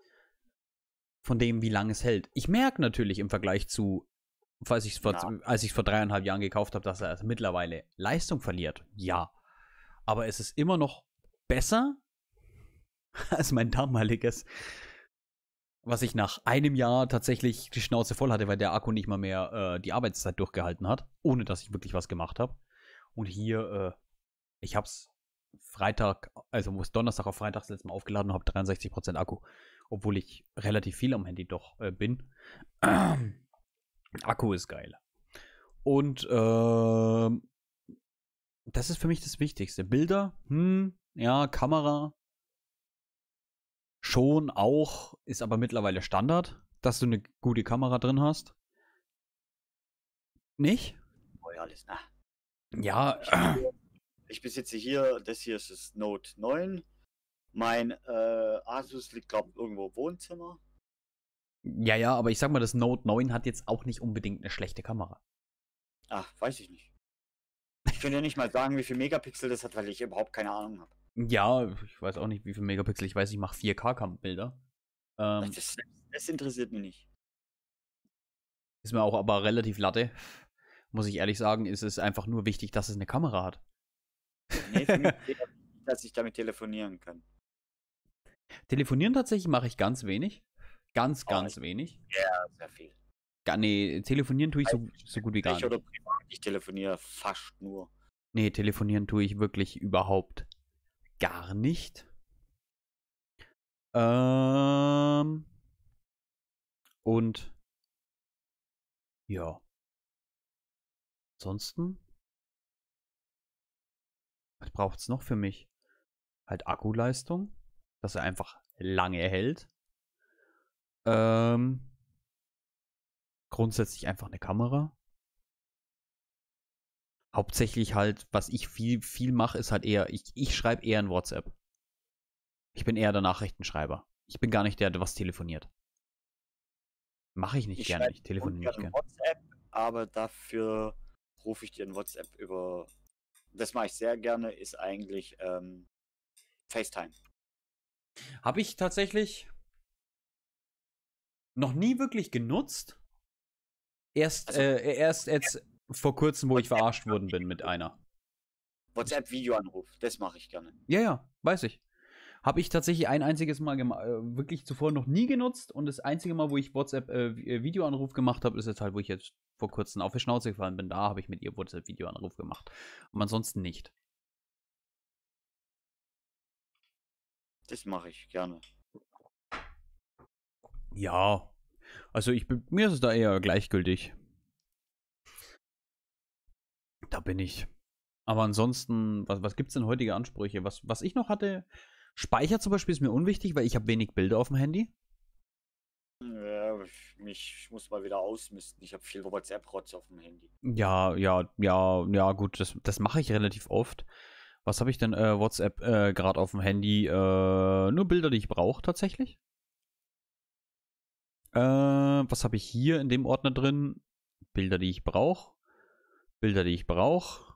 Von dem, wie lange es hält. Ich merke natürlich im Vergleich zu falls ich vor, als ich es vor dreieinhalb Jahren gekauft habe, dass er also mittlerweile Leistung verliert. Ja. Aber es ist immer noch besser als mein damaliges, was ich nach einem Jahr tatsächlich die Schnauze voll hatte, weil der Akku nicht mal mehr äh, die Arbeitszeit durchgehalten hat, ohne dass ich wirklich was gemacht habe. Und hier, äh, ich es Freitag, also wo es Donnerstag auf Freitag letztes Mal aufgeladen und habe 63% Akku, obwohl ich relativ viel am Handy doch äh, bin. Ähm, Akku ist geil. Und äh, das ist für mich das Wichtigste. Bilder, hm, ja, Kamera schon auch, ist aber mittlerweile Standard, dass du eine gute Kamera drin hast. Nicht? Oh ja, alles, na. Ja. Ich, ich besitze hier, das hier ist das Note 9. Mein äh, Asus liegt, glaube ich, irgendwo im Wohnzimmer. Ja, ja, aber ich sag mal, das Note 9 hat jetzt auch nicht unbedingt eine schlechte Kamera. Ach, weiß ich nicht. Ich kann dir nicht mal sagen, wie viel Megapixel das hat, weil ich überhaupt keine Ahnung habe. Ja, ich weiß auch nicht, wie viel Megapixel. Ich weiß, ich mache 4K-Bilder. Ähm, das, das, interessiert mich nicht. Ist mir auch aber relativ latte. Muss ich ehrlich sagen, ist es einfach nur wichtig, dass es eine Kamera hat. Nee, für mich dass ich damit telefonieren kann. Telefonieren tatsächlich mache ich ganz wenig. Ganz, ganz oh, wenig. Ja, sehr viel. Gar, nee, telefonieren tue ich so, so gut wie gar nicht. Oder privat, ich telefoniere fast nur. Nee, telefonieren tue ich wirklich überhaupt gar nicht. Ähm. Und. Ja. Ansonsten. Was braucht es noch für mich? Halt Akkuleistung, dass er einfach lange hält. Ähm, grundsätzlich einfach eine Kamera. Hauptsächlich halt, was ich viel, viel mache, ist halt eher, ich, ich schreibe eher in WhatsApp. Ich bin eher der Nachrichtenschreiber. Ich bin gar nicht der, der was telefoniert. Mache ich nicht gerne. ich gerne. Ich telefoniere nicht gerne. WhatsApp, aber dafür rufe ich dir in WhatsApp über. Das mache ich sehr gerne, ist eigentlich ähm, FaceTime. Habe ich tatsächlich noch nie wirklich genutzt. Erst, also, äh, erst jetzt vor kurzem, wo ich verarscht worden bin mit einer. WhatsApp-Videoanruf, das mache ich gerne. Ja, ja, weiß ich. Habe ich tatsächlich ein einziges Mal äh, wirklich zuvor noch nie genutzt und das einzige Mal, wo ich WhatsApp-Videoanruf äh, äh gemacht habe, ist jetzt halt, wo ich jetzt vor kurzem auf die Schnauze gefallen bin. Da habe ich mit ihr WhatsApp-Videoanruf gemacht. Und ansonsten nicht. Das mache ich gerne. Ja. Also ich mir ist es da eher gleichgültig. Da bin ich. Aber ansonsten, was, was gibt es denn heutige Ansprüche? Was, was ich noch hatte, Speicher zum Beispiel ist mir unwichtig, weil ich habe wenig Bilder auf dem Handy. Ja, ich, mich, ich muss mal wieder ausmisten. Ich habe viel WhatsApp-Rotz auf dem Handy. Ja, ja, ja, ja, gut, das, das mache ich relativ oft. Was habe ich denn äh, WhatsApp äh, gerade auf dem Handy? Äh, nur Bilder, die ich brauche tatsächlich. Äh, was habe ich hier in dem Ordner drin? Bilder, die ich brauche. Bilder, die ich brauche.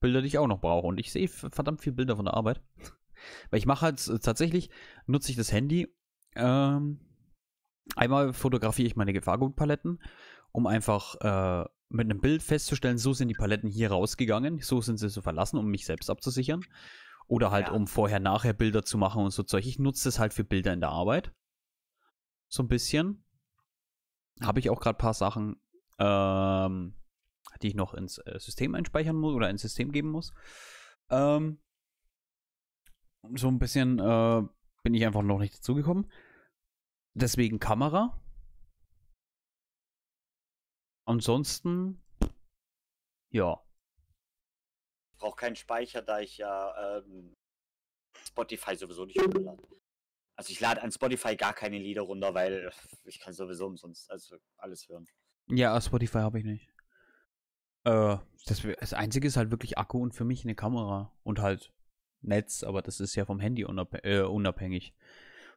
Bilder, die ich auch noch brauche. Und ich sehe verdammt viele Bilder von der Arbeit. Weil ich mache halt äh, tatsächlich, nutze ich das Handy. Ähm, einmal fotografiere ich meine Gefahrgutpaletten, um einfach äh, mit einem Bild festzustellen, so sind die Paletten hier rausgegangen, so sind sie so verlassen, um mich selbst abzusichern. Oder halt, ja. um vorher-nachher Bilder zu machen und so Zeug. Ich nutze das halt für Bilder in der Arbeit. So ein bisschen habe ich auch gerade ein paar Sachen, ähm, die ich noch ins äh, System einspeichern muss oder ins System geben muss. Ähm, so ein bisschen äh, bin ich einfach noch nicht dazugekommen. Deswegen Kamera. Ansonsten, ja. Ich brauche keinen Speicher, da ich ja ähm, Spotify sowieso nicht runterlade. Also ich lade an Spotify gar keine Lieder runter, weil ich kann sowieso umsonst also alles hören. Ja, Spotify habe ich nicht. Äh, das, das Einzige ist halt wirklich Akku und für mich eine Kamera und halt Netz, aber das ist ja vom Handy unab äh, unabhängig.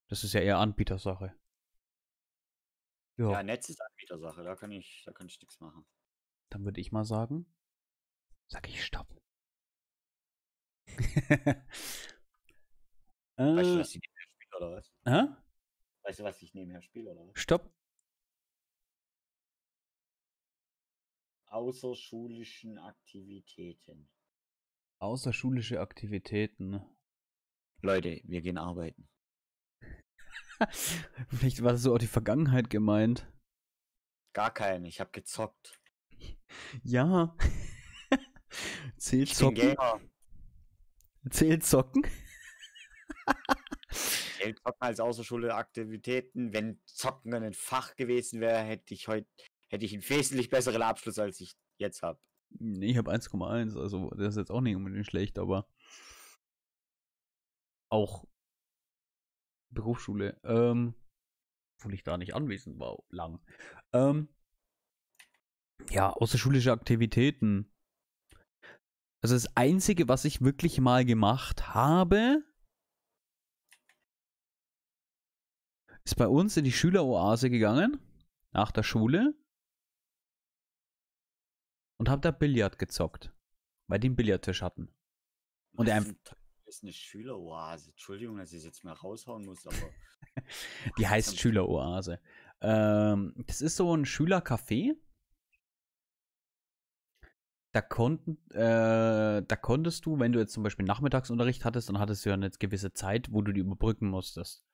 Das ist ja eher Anbietersache. Ja. ja, Netz ist Anbietersache, da kann ich, da kann ich nichts machen. Dann würde ich mal sagen, sag ich Stopp. weißt du, dass äh, die oder was? Hä? Weißt du, was ich nebenher spiele oder was? Stopp. Außerschulischen Aktivitäten. Außerschulische Aktivitäten. Leute, wir gehen arbeiten. Vielleicht war das so auch die Vergangenheit gemeint. Gar keinen, ich hab gezockt. Ja. Zählt zocken. Zählt zocken zählt Zocken als außerschulische Aktivitäten. Wenn Zocken ein Fach gewesen wäre, hätte ich heute hätte ich einen wesentlich besseren Abschluss, als ich jetzt habe. Nee, ich habe 1,1, also das ist jetzt auch nicht unbedingt schlecht, aber auch Berufsschule, ähm, obwohl ich da nicht anwesend war, lang. Ähm, ja, außerschulische Aktivitäten. Also das Einzige, was ich wirklich mal gemacht habe, ist bei uns in die Schüleroase gegangen, nach der Schule, und habe da Billard gezockt, weil die einen Billardtisch hatten. Und das ist eine Schüleroase. Entschuldigung, dass ich es jetzt mal raushauen muss, aber. die heißt Schüleroase. Ähm, das ist so ein Schülercafé. Da, konnten, äh, da konntest du, wenn du jetzt zum Beispiel Nachmittagsunterricht hattest, dann hattest du ja eine gewisse Zeit, wo du die überbrücken musstest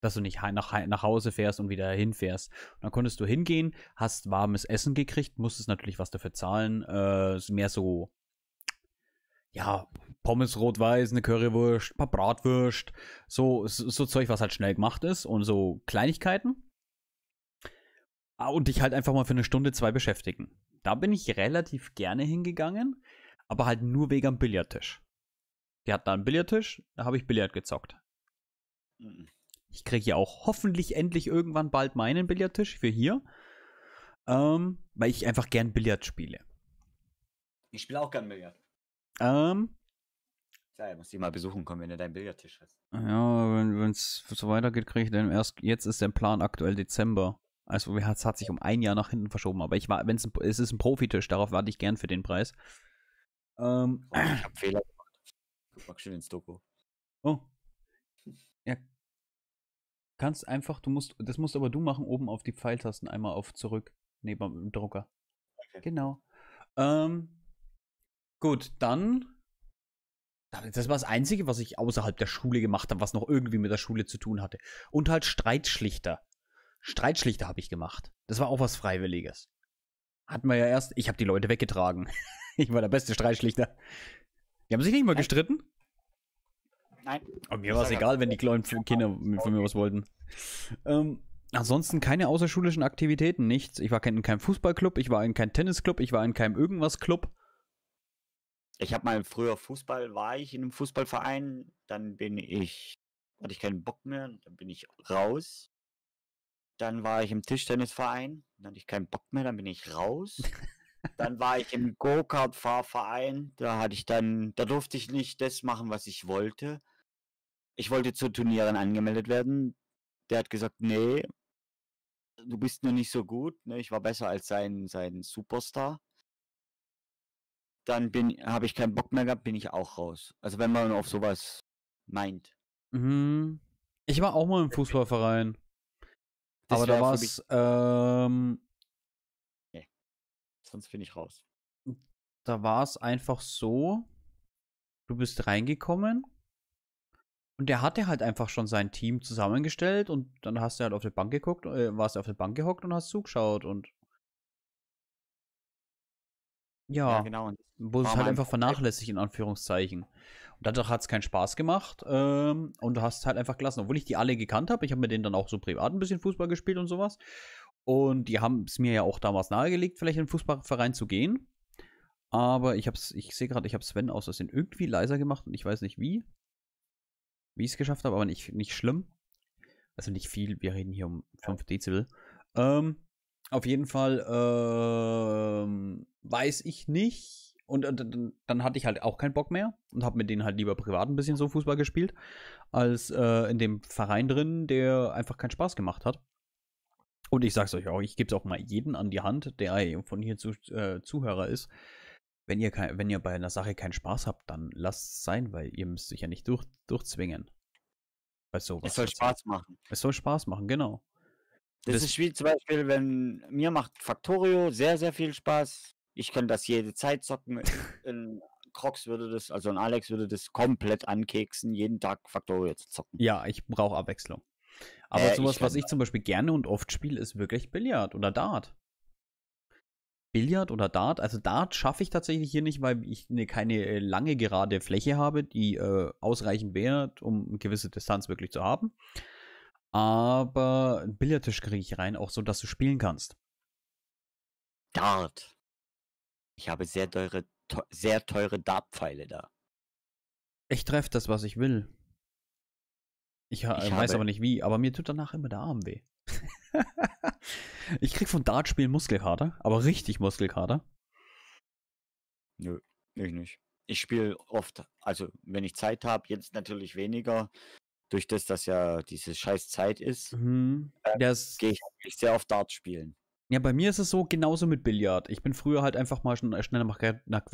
dass du nicht nach, nach Hause fährst und wieder hinfährst. Und dann konntest du hingehen, hast warmes Essen gekriegt, musstest natürlich was dafür zahlen. Äh, mehr so, ja, Pommes rot-weiß, eine Currywurst, ein paar Bratwurst, so, so, so Zeug, was halt schnell gemacht ist und so Kleinigkeiten. Ah, und dich halt einfach mal für eine Stunde, zwei beschäftigen. Da bin ich relativ gerne hingegangen, aber halt nur wegen am Billardtisch. Die hatten da einen Billardtisch, da habe ich Billard gezockt. Mhm ich kriege ja auch hoffentlich endlich irgendwann bald meinen Billardtisch für hier. Ähm, weil ich einfach gern Billard spiele. Ich spiele auch gern Billard. Ähm, ja, muss dich mal besuchen kommen, wenn du deinen Billardtisch hast. Ja, wenn es so weitergeht, kriege ich dann erst. Jetzt ist der Plan aktuell Dezember. Also es hat sich um ein Jahr nach hinten verschoben, aber ich war, wenn es es ist ein Profitisch, darauf warte ich gern für den Preis. Ähm, oh, ich habe Fehler gemacht. Guck mal schön ins Doku. Oh. Ja, kannst einfach, du musst, das musst aber du machen, oben auf die Pfeiltasten einmal auf zurück, neben dem Drucker. Okay. Genau. Ähm, gut, dann. Das war das Einzige, was ich außerhalb der Schule gemacht habe, was noch irgendwie mit der Schule zu tun hatte. Und halt Streitschlichter. Streitschlichter habe ich gemacht. Das war auch was Freiwilliges. Hatten wir ja erst, ich habe die Leute weggetragen. ich war der beste Streitschlichter. Die haben sich nicht mal gestritten. Nein. Aber mir war es egal, wenn die kleinen Kinder von mir was wollten. Ähm, ansonsten keine außerschulischen Aktivitäten, nichts. Ich war in keinem Fußballclub, ich war in keinem Tennisclub, ich war in keinem irgendwas Club. Ich habe mal früher Fußball, war ich in einem Fußballverein, dann bin ich, hatte ich keinen Bock mehr, dann bin ich raus. Dann war ich im Tischtennisverein, dann hatte ich keinen Bock mehr, dann bin ich raus. dann war ich im Go-Kart-Fahrverein, da hatte ich dann, da durfte ich nicht das machen, was ich wollte ich wollte zu Turnieren angemeldet werden. Der hat gesagt, nee, du bist nur nicht so gut. Ne? Ich war besser als sein, sein Superstar. Dann habe ich keinen Bock mehr gehabt, bin ich auch raus. Also wenn man auf sowas meint. Mhm. Ich war auch mal im Fußballverein. Das aber da war es. Ähm, nee. Sonst bin ich raus. Da war es einfach so. Du bist reingekommen und der hatte halt einfach schon sein Team zusammengestellt und dann hast du halt auf der Bank geguckt, äh, warst auf der Bank gehockt und hast zugeschaut und. Ja, ja genau. Wurde es halt einfach vernachlässigt, in Anführungszeichen. Und dadurch hat es keinen Spaß gemacht ähm, und du hast halt einfach gelassen. Obwohl ich die alle gekannt habe, ich habe mit denen dann auch so privat ein bisschen Fußball gespielt und sowas. Und die haben es mir ja auch damals nahegelegt, vielleicht in den Fußballverein zu gehen. Aber ich hab's, ich sehe gerade, ich habe Sven aus Versehen irgendwie leiser gemacht und ich weiß nicht wie wie ich es geschafft habe, aber nicht, nicht schlimm. Also nicht viel, wir reden hier um 5 Dezibel. Ähm, auf jeden Fall ähm, weiß ich nicht. Und, und, dann hatte ich halt auch keinen Bock mehr und habe mit denen halt lieber privat ein bisschen so Fußball gespielt, als äh, in dem Verein drin, der einfach keinen Spaß gemacht hat. Und ich sag's euch auch, ich gebe es auch mal jeden an die Hand, der von hier zu, äh, Zuhörer ist wenn ihr, kein, wenn ihr bei einer Sache keinen Spaß habt, dann lasst es sein, weil ihr müsst euch ja nicht durch, durchzwingen. Bei sowas. Es soll Spaß machen. Es soll Spaß machen, genau. Das, das ist wie zum Beispiel, wenn mir macht Factorio sehr, sehr viel Spaß. Ich könnte das jede Zeit zocken. in Crocs würde das, also in Alex würde das komplett ankeksen, jeden Tag Factorio zu zocken. Ja, ich brauche Abwechslung. Aber äh, sowas, ich was ich zum Beispiel gerne und oft spiele, ist wirklich Billard oder Dart. Billard oder Dart. Also Dart schaffe ich tatsächlich hier nicht, weil ich eine, keine äh, lange gerade Fläche habe, die äh, ausreichend wäre, um eine gewisse Distanz wirklich zu haben. Aber einen Billardtisch kriege ich rein, auch so, dass du spielen kannst. Dart. Ich habe sehr teure, te sehr teure Dartpfeile da. Ich treffe das, was ich will. Ich, ich weiß aber nicht wie, aber mir tut danach immer der Arm weh. ich krieg von Dartspielen Muskelkater, aber richtig Muskelkater. Nö, ich nicht. Ich spiele oft, also wenn ich Zeit habe, jetzt natürlich weniger, durch das, dass ja diese scheiß Zeit ist, mhm. äh, gehe ich eigentlich sehr oft Dart spielen. Ja, bei mir ist es so, genauso mit Billard. Ich bin früher halt einfach mal schon schneller nach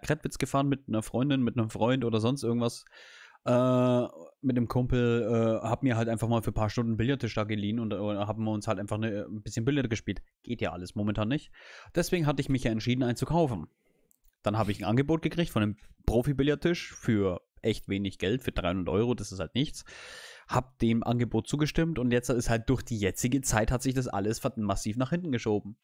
Kretwitz gefahren mit einer Freundin, mit einem Freund oder sonst irgendwas äh, mit dem Kumpel, äh, hab mir halt einfach mal für ein paar Stunden Billardtisch da geliehen und äh, haben wir uns halt einfach eine, äh, ein bisschen Billard gespielt. Geht ja alles momentan nicht. Deswegen hatte ich mich ja entschieden, einen zu kaufen. Dann habe ich ein Angebot gekriegt von einem Profi-Billardtisch für echt wenig Geld, für 300 Euro, das ist halt nichts. Hab dem Angebot zugestimmt und jetzt ist halt durch die jetzige Zeit hat sich das alles massiv nach hinten geschoben.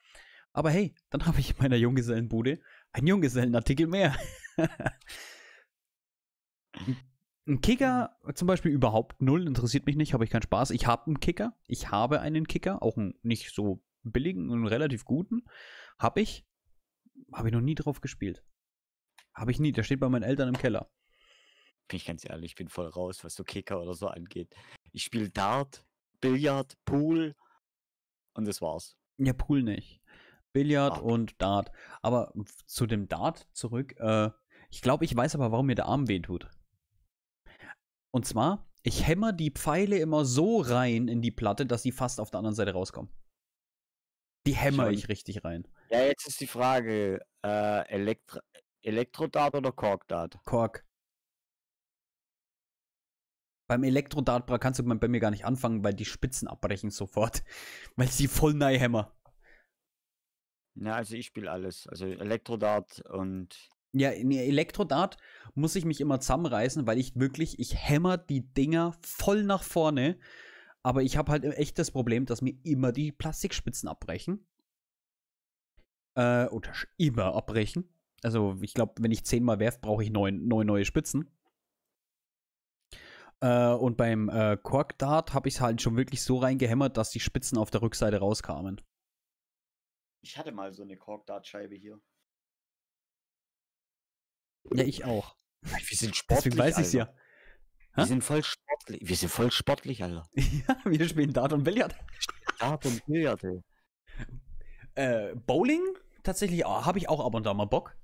Aber hey, dann habe ich in meiner Junggesellenbude einen Junggesellenartikel mehr. Ein Kicker mhm. zum Beispiel überhaupt null, interessiert mich nicht, habe ich keinen Spaß. Ich habe einen Kicker, ich habe einen Kicker, auch einen nicht so billigen und relativ guten, habe ich, habe ich noch nie drauf gespielt. Habe ich nie, der steht bei meinen Eltern im Keller. Bin ich ganz ehrlich, ich bin voll raus, was so Kicker oder so angeht. Ich spiele Dart, Billard, Pool und das war's. Ja, Pool nicht. Billard Ach. und Dart. Aber zu dem Dart zurück, äh, ich glaube, ich weiß aber, warum mir der Arm wehtut. Und zwar, ich hämmer die Pfeile immer so rein in die Platte, dass sie fast auf der anderen Seite rauskommen. Die hämmer ich, ich richtig rein. Ja, jetzt ist die Frage: äh, Elektro Elektrodart oder Korkdart? Kork. Beim Elektrodart kannst du bei mir gar nicht anfangen, weil die Spitzen abbrechen sofort. Weil sie voll nei hämmer. Na, also ich spiele alles. Also Elektrodart und ja, in der Elektrodart muss ich mich immer zusammenreißen, weil ich wirklich, ich hämmer die Dinger voll nach vorne. Aber ich habe halt echt das Problem, dass mir immer die Plastikspitzen abbrechen. Äh, oder immer abbrechen. Also ich glaube, wenn ich zehnmal werfe, brauche ich neun, neun neue Spitzen. Äh, und beim äh, Quark Dart habe ich es halt schon wirklich so reingehämmert, dass die Spitzen auf der Rückseite rauskamen. Ich hatte mal so eine Kork Dart Scheibe hier. Ja, ich auch. Wir sind sportlich. Deswegen weiß ich's ja. Wir sind voll sportlich. Wir sind voll sportlich, Alter. ja, wir spielen Dart und Billard. Dart und Billard, ey. Äh, Bowling tatsächlich ah, habe ich auch ab und da mal Bock.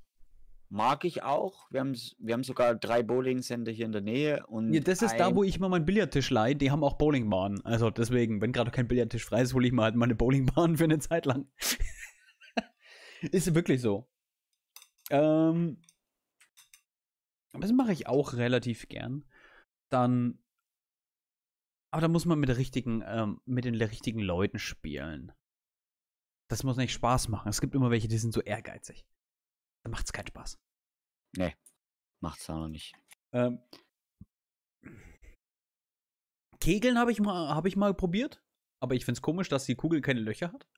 Mag ich auch. Wir haben, wir haben sogar drei Bowling-Center hier in der Nähe. Und ja, das ist da, wo ich mal meinen Billardtisch leihe. Die haben auch Bowlingbahnen. Also deswegen, wenn gerade kein Billardtisch frei ist, hole ich mal halt meine Bowlingbahn für eine Zeit lang. ist wirklich so. Ähm, das mache ich auch relativ gern, dann. Aber da muss man mit, der richtigen, ähm, mit den richtigen Leuten spielen. Das muss nicht Spaß machen. Es gibt immer welche, die sind so ehrgeizig. Da macht es keinen Spaß. Nee, macht es auch noch nicht. Ähm, Kegeln habe ich, mal, hab ich mal probiert, aber ich finde es komisch, dass die Kugel keine Löcher hat.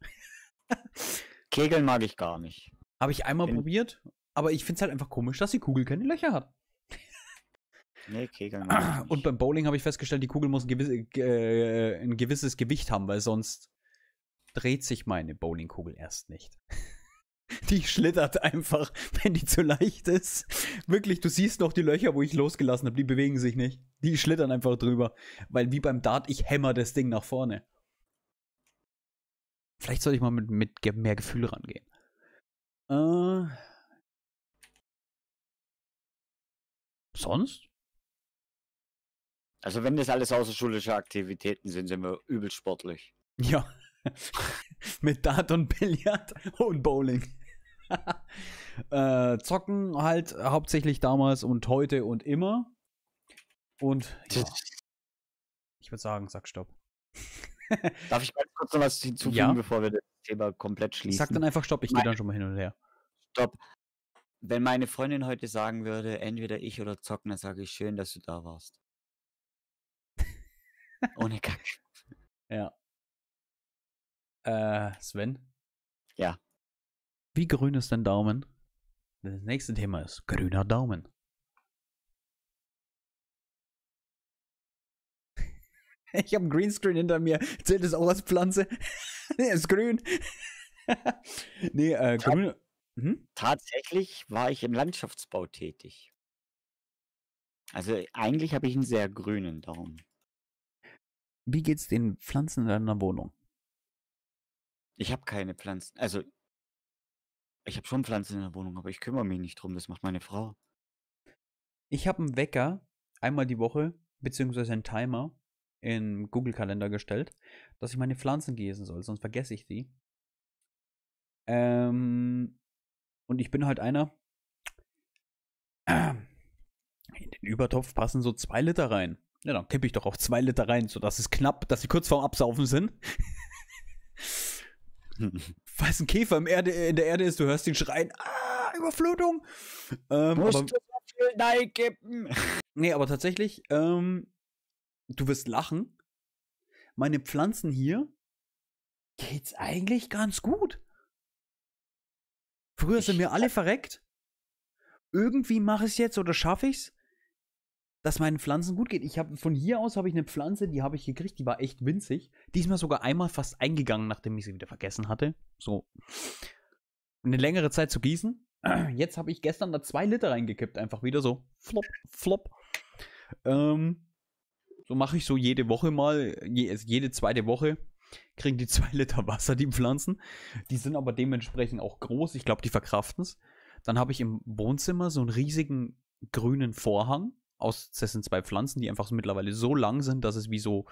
Kegeln mag ich gar nicht. Habe ich einmal Bin probiert, aber ich finde es halt einfach komisch, dass die Kugel keine Löcher hat. Nee, Kegeln. Und beim Bowling habe ich festgestellt, die Kugel muss ein, gewisse, äh, ein gewisses Gewicht haben, weil sonst dreht sich meine Bowlingkugel erst nicht. Die schlittert einfach, wenn die zu leicht ist. Wirklich, du siehst noch die Löcher, wo ich losgelassen habe, die bewegen sich nicht. Die schlittern einfach drüber. Weil wie beim Dart, ich hämmer das Ding nach vorne. Vielleicht sollte ich mal mit, mit mehr Gefühl rangehen. Äh, sonst? Also wenn das alles außerschulische Aktivitäten sind, sind wir übel sportlich. Ja. Mit Dart und Billard und Bowling. äh, zocken halt hauptsächlich damals und heute und immer. Und ja. ich würde sagen, sag Stopp. Darf ich ganz kurz noch was hinzufügen, ja. bevor wir das Thema komplett schließen? Sag dann einfach Stopp, ich gehe dann schon mal hin und her. Stopp. Wenn meine Freundin heute sagen würde, entweder ich oder zocken, dann sage ich schön, dass du da warst. Ohne Kack. Ja. Äh, Sven? Ja. Wie grün ist dein Daumen? Das nächste Thema ist grüner Daumen. Ich habe einen Greenscreen hinter mir. Zählt das auch als Pflanze? nee, ist grün. nee, äh, grün. Hm? Tatsächlich war ich im Landschaftsbau tätig. Also eigentlich habe ich einen sehr grünen Daumen. Wie geht's den Pflanzen in deiner Wohnung? Ich habe keine Pflanzen. Also, ich habe schon Pflanzen in der Wohnung, aber ich kümmere mich nicht drum. Das macht meine Frau. Ich habe einen Wecker einmal die Woche, beziehungsweise einen Timer in Google-Kalender gestellt, dass ich meine Pflanzen gießen soll, sonst vergesse ich sie. Ähm, und ich bin halt einer. In den Übertopf passen so zwei Liter rein. Ja, dann kippe ich doch auch zwei Liter rein, sodass es knapp, dass sie kurz vorm Absaufen sind. Falls ein Käfer im Erde, in der Erde ist, du hörst ihn schreien, ah, Überflutung. Ähm, Musst aber, du so viel Nein kippen. nee, aber tatsächlich, ähm, du wirst lachen. Meine Pflanzen hier geht's eigentlich ganz gut. Früher sind mir alle verreckt. Irgendwie mache ich es jetzt oder schaffe ich's dass meinen Pflanzen gut geht. Ich habe von hier aus habe ich eine Pflanze, die habe ich gekriegt, die war echt winzig. Diesmal sogar einmal fast eingegangen, nachdem ich sie wieder vergessen hatte. So eine längere Zeit zu gießen. Jetzt habe ich gestern da zwei Liter reingekippt, einfach wieder so flop, flop. Ähm, so mache ich so jede Woche mal, je, also jede zweite Woche kriegen die zwei Liter Wasser die Pflanzen. Die sind aber dementsprechend auch groß. Ich glaube, die verkraften es. Dann habe ich im Wohnzimmer so einen riesigen grünen Vorhang aus, das sind zwei Pflanzen, die einfach so mittlerweile so lang sind, dass es wie so.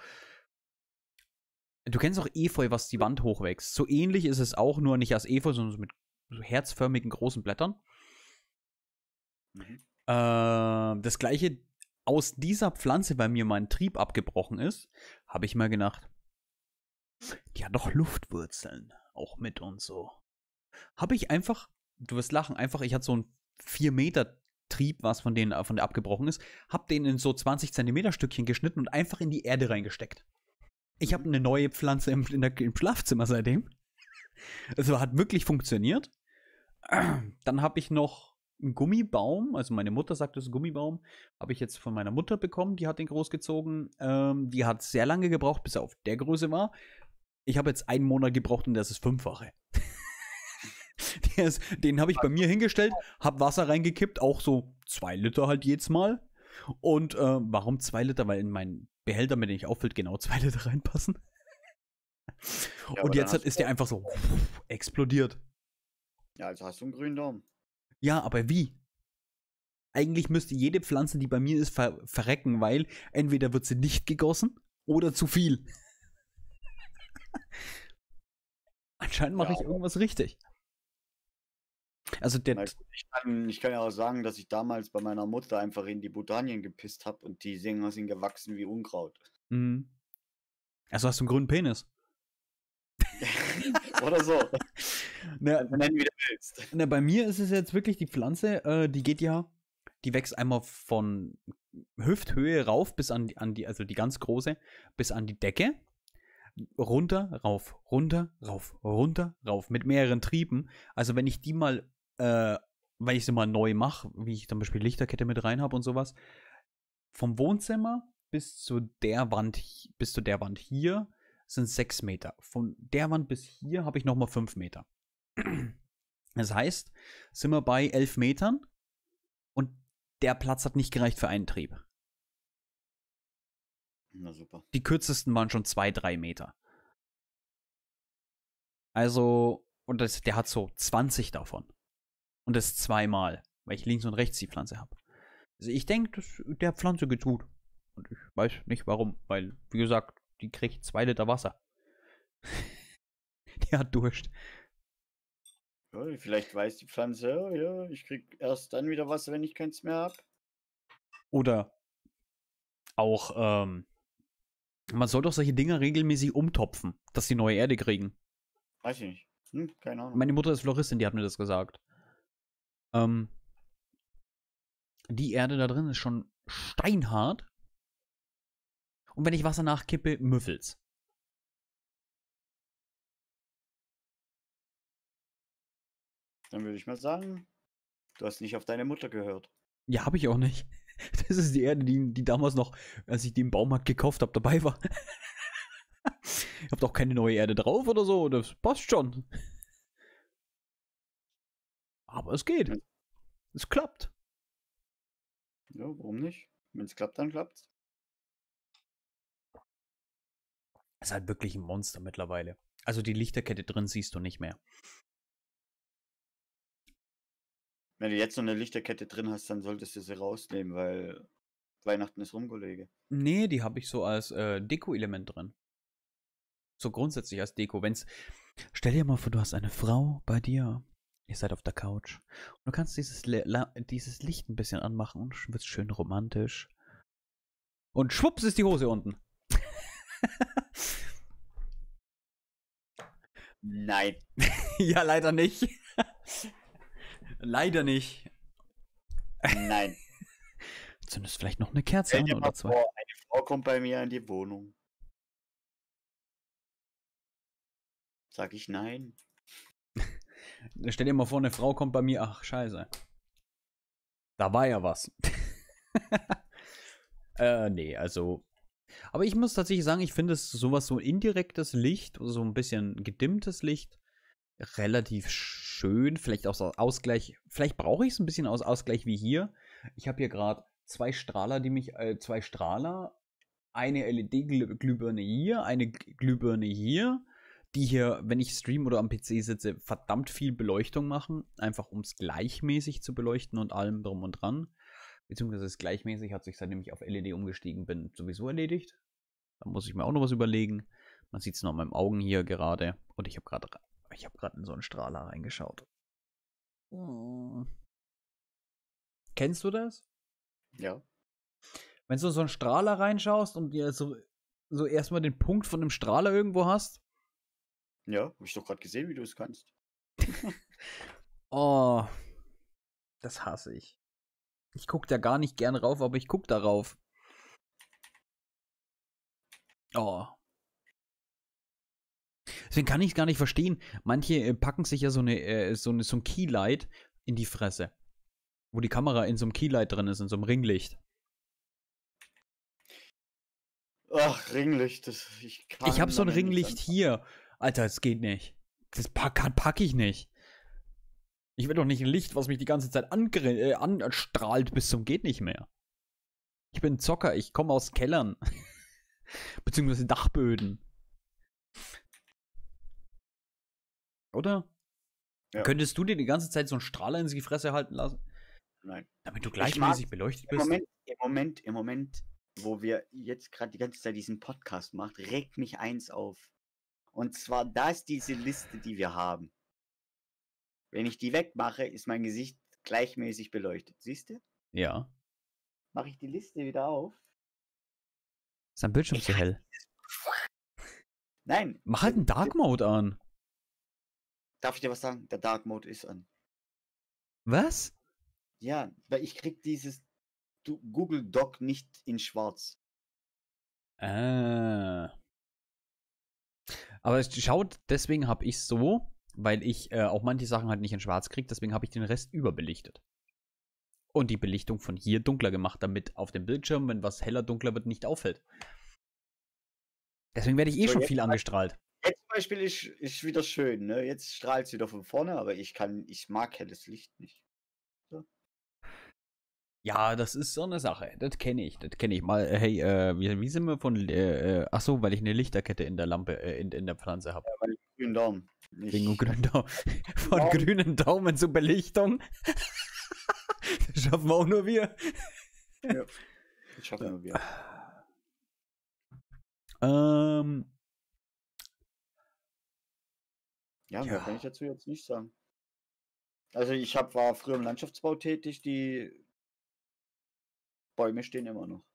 Du kennst auch Efeu, was die hm. Wand hochwächst. So ähnlich ist es auch, nur nicht als Efeu, sondern so mit so herzförmigen großen Blättern. Mhm. Äh, das gleiche aus dieser Pflanze, weil mir mein Trieb abgebrochen ist, habe ich mal gedacht, die hat doch Luftwurzeln, auch mit und so. Habe ich einfach, du wirst lachen, einfach, ich hatte so ein 4 Meter Trieb, was von denen äh, von der abgebrochen ist, habe den in so 20 Zentimeter Stückchen geschnitten und einfach in die Erde reingesteckt. Ich habe mhm. eine neue Pflanze im, der, im Schlafzimmer seitdem. Also hat wirklich funktioniert. Dann habe ich noch einen Gummibaum, also meine Mutter sagt, das ist ein Gummibaum, habe ich jetzt von meiner Mutter bekommen, die hat den großgezogen. Ähm, die hat sehr lange gebraucht, bis er auf der Größe war. Ich habe jetzt einen Monat gebraucht und das ist fünffache. Ist, den habe ich bei mir hingestellt, habe Wasser reingekippt, auch so zwei Liter halt jedes Mal. Und äh, warum zwei Liter? Weil in meinen Behälter, mit dem ich auffüllt, genau zwei Liter reinpassen. Ja, und jetzt hat, ist der einfach so explodiert. Ja, also hast du einen grünen Daumen. Ja, aber wie? Eigentlich müsste jede Pflanze, die bei mir ist, ver verrecken, weil entweder wird sie nicht gegossen oder zu viel. Anscheinend mache ja, ich irgendwas richtig. Also der ich kann, ich kann, ja auch sagen, dass ich damals bei meiner Mutter einfach in die Botanien gepisst habe und die Sänger sind gewachsen wie Unkraut. Mhm. Also hast du einen grünen Penis. Oder so. Na, Nennen, wie du willst. Na, bei mir ist es jetzt wirklich die Pflanze, äh, die geht ja, die wächst einmal von Hüfthöhe rauf bis an die, an die, also die ganz große, bis an die Decke. Runter, rauf, runter, rauf, runter, rauf, mit mehreren Trieben. Also wenn ich die mal äh, wenn ich sie mal neu mache, wie ich zum Beispiel Lichterkette mit rein habe und sowas, vom Wohnzimmer bis zu der Wand, bis zu der Wand hier sind sechs Meter. Von der Wand bis hier habe ich nochmal fünf Meter. Das heißt, sind wir bei elf Metern und der Platz hat nicht gereicht für einen Trieb. Na super. Die kürzesten waren schon zwei, drei Meter. Also, und das, der hat so 20 davon. Und das zweimal, weil ich links und rechts die Pflanze habe. Also ich denke, der Pflanze geht gut. Und ich weiß nicht warum, weil, wie gesagt, die kriegt zwei Liter Wasser. die hat Durst. Ja, vielleicht weiß die Pflanze, oh ja, ich krieg erst dann wieder Wasser, wenn ich keins mehr habe. Oder auch, ähm, man soll doch solche Dinger regelmäßig umtopfen, dass sie neue Erde kriegen. Weiß ich nicht. Hm, keine Ahnung. Meine Mutter ist Floristin, die hat mir das gesagt. Ähm, die Erde da drin ist schon steinhart. Und wenn ich Wasser nachkippe, müffelt's. Dann würde ich mal sagen, du hast nicht auf deine Mutter gehört. Ja, habe ich auch nicht. Das ist die Erde, die, die damals noch, als ich die im Baumarkt gekauft habe, dabei war. Ich habe doch keine neue Erde drauf oder so, das passt schon. Aber es geht. Hm. Es klappt. Ja, warum nicht? Wenn es klappt, dann klappt es. Ist halt wirklich ein Monster mittlerweile. Also die Lichterkette drin siehst du nicht mehr. Wenn du jetzt so eine Lichterkette drin hast, dann solltest du sie rausnehmen, weil Weihnachten ist rum, Kollege. Nee, die habe ich so als äh, Deko-Element drin. So grundsätzlich als Deko. Wenn's. Stell dir mal vor, du hast eine Frau bei dir Ihr seid auf der Couch. Und du kannst dieses, dieses Licht ein bisschen anmachen und wird schön romantisch. Und schwupps ist die Hose unten. Nein. ja, leider nicht. leider nicht. Nein. Zündest vielleicht noch eine Kerze an oder zwei. Vor, eine Frau kommt bei mir in die Wohnung. Sag ich nein. Stell dir mal vor, eine Frau kommt bei mir, ach scheiße. Da war ja was. äh, nee, also. Aber ich muss tatsächlich sagen, ich finde es sowas so indirektes Licht, so ein bisschen gedimmtes Licht, relativ schön. Vielleicht auch so Ausgleich. Vielleicht brauche ich es ein bisschen aus Ausgleich wie hier. Ich habe hier gerade zwei Strahler, die mich, äh, zwei Strahler, eine LED-Glühbirne hier, eine Glühbirne hier die hier, wenn ich stream oder am PC sitze, verdammt viel Beleuchtung machen, einfach um es gleichmäßig zu beleuchten und allem drum und dran. Beziehungsweise es gleichmäßig hat sich seitdem ich auf LED umgestiegen bin sowieso erledigt. Da muss ich mir auch noch was überlegen. Man sieht es noch in meinen Augen hier gerade. Und ich habe gerade ich habe gerade in so einen Strahler reingeschaut. Oh. Kennst du das? Ja. Wenn du in so einen Strahler reinschaust und dir so, so erstmal den Punkt von dem Strahler irgendwo hast ja, habe ich doch gerade gesehen, wie du es kannst. oh, das hasse ich. Ich gucke da gar nicht gern rauf, aber ich gucke darauf. Oh. Deswegen kann ich es gar nicht verstehen. Manche äh, packen sich ja so, eine, äh, so, eine, so ein Keylight in die Fresse. Wo die Kamera in so einem Keylight drin ist, in so einem Ringlicht. Ach, Ringlicht. Das, ich kann ich habe so ein Ringlicht hier. Alter, es geht nicht. Das packe pack ich nicht. Ich will doch nicht ein Licht, was mich die ganze Zeit äh, anstrahlt bis zum geht nicht mehr. Ich bin Zocker, ich komme aus Kellern. Beziehungsweise Dachböden. Oder? Ja. Könntest du dir die ganze Zeit so einen Strahler in die Fresse halten lassen? Nein. Damit du gleichmäßig beleuchtet bist. Im Moment, im Moment, im Moment, wo wir jetzt gerade die ganze Zeit diesen Podcast machen, regt mich eins auf. Und zwar, da ist diese Liste, die wir haben. Wenn ich die wegmache, ist mein Gesicht gleichmäßig beleuchtet. Siehst du? Ja. Mache ich die Liste wieder auf. Ist dein Bildschirm zu hell? Nein. Mach halt einen Dark Mode an. Darf ich dir was sagen? Der Dark Mode ist an. Was? Ja, weil ich krieg dieses Google Doc nicht in schwarz. Ah. Aber schaut, deswegen habe ich so, weil ich äh, auch manche Sachen halt nicht in schwarz kriege, deswegen habe ich den Rest überbelichtet. Und die Belichtung von hier dunkler gemacht, damit auf dem Bildschirm, wenn was heller dunkler wird, nicht auffällt. Deswegen werde ich eh so, schon viel angestrahlt. Jetzt zum Beispiel ist, ist wieder schön, ne? Jetzt strahlt es wieder von vorne, aber ich kann, ich mag helles Licht nicht. Ja, das ist so eine Sache. Das kenne ich. Das kenne ich mal. Äh, hey, äh, wie, wie, sind wir von. Äh, äh ach so, weil ich eine Lichterkette in der Lampe, äh, in, in der Pflanze habe. Ja, weil ich grünen Daumen. Wegen grünen Daumen. Von Daumen. grünen Daumen zu Belichtung. das schaffen wir auch nur wir. ja, das schaffen nur wir. Ähm. Ja, ja, kann ich dazu jetzt nicht sagen. Also ich hab, war früher im Landschaftsbau tätig, die Bäume stehen immer noch.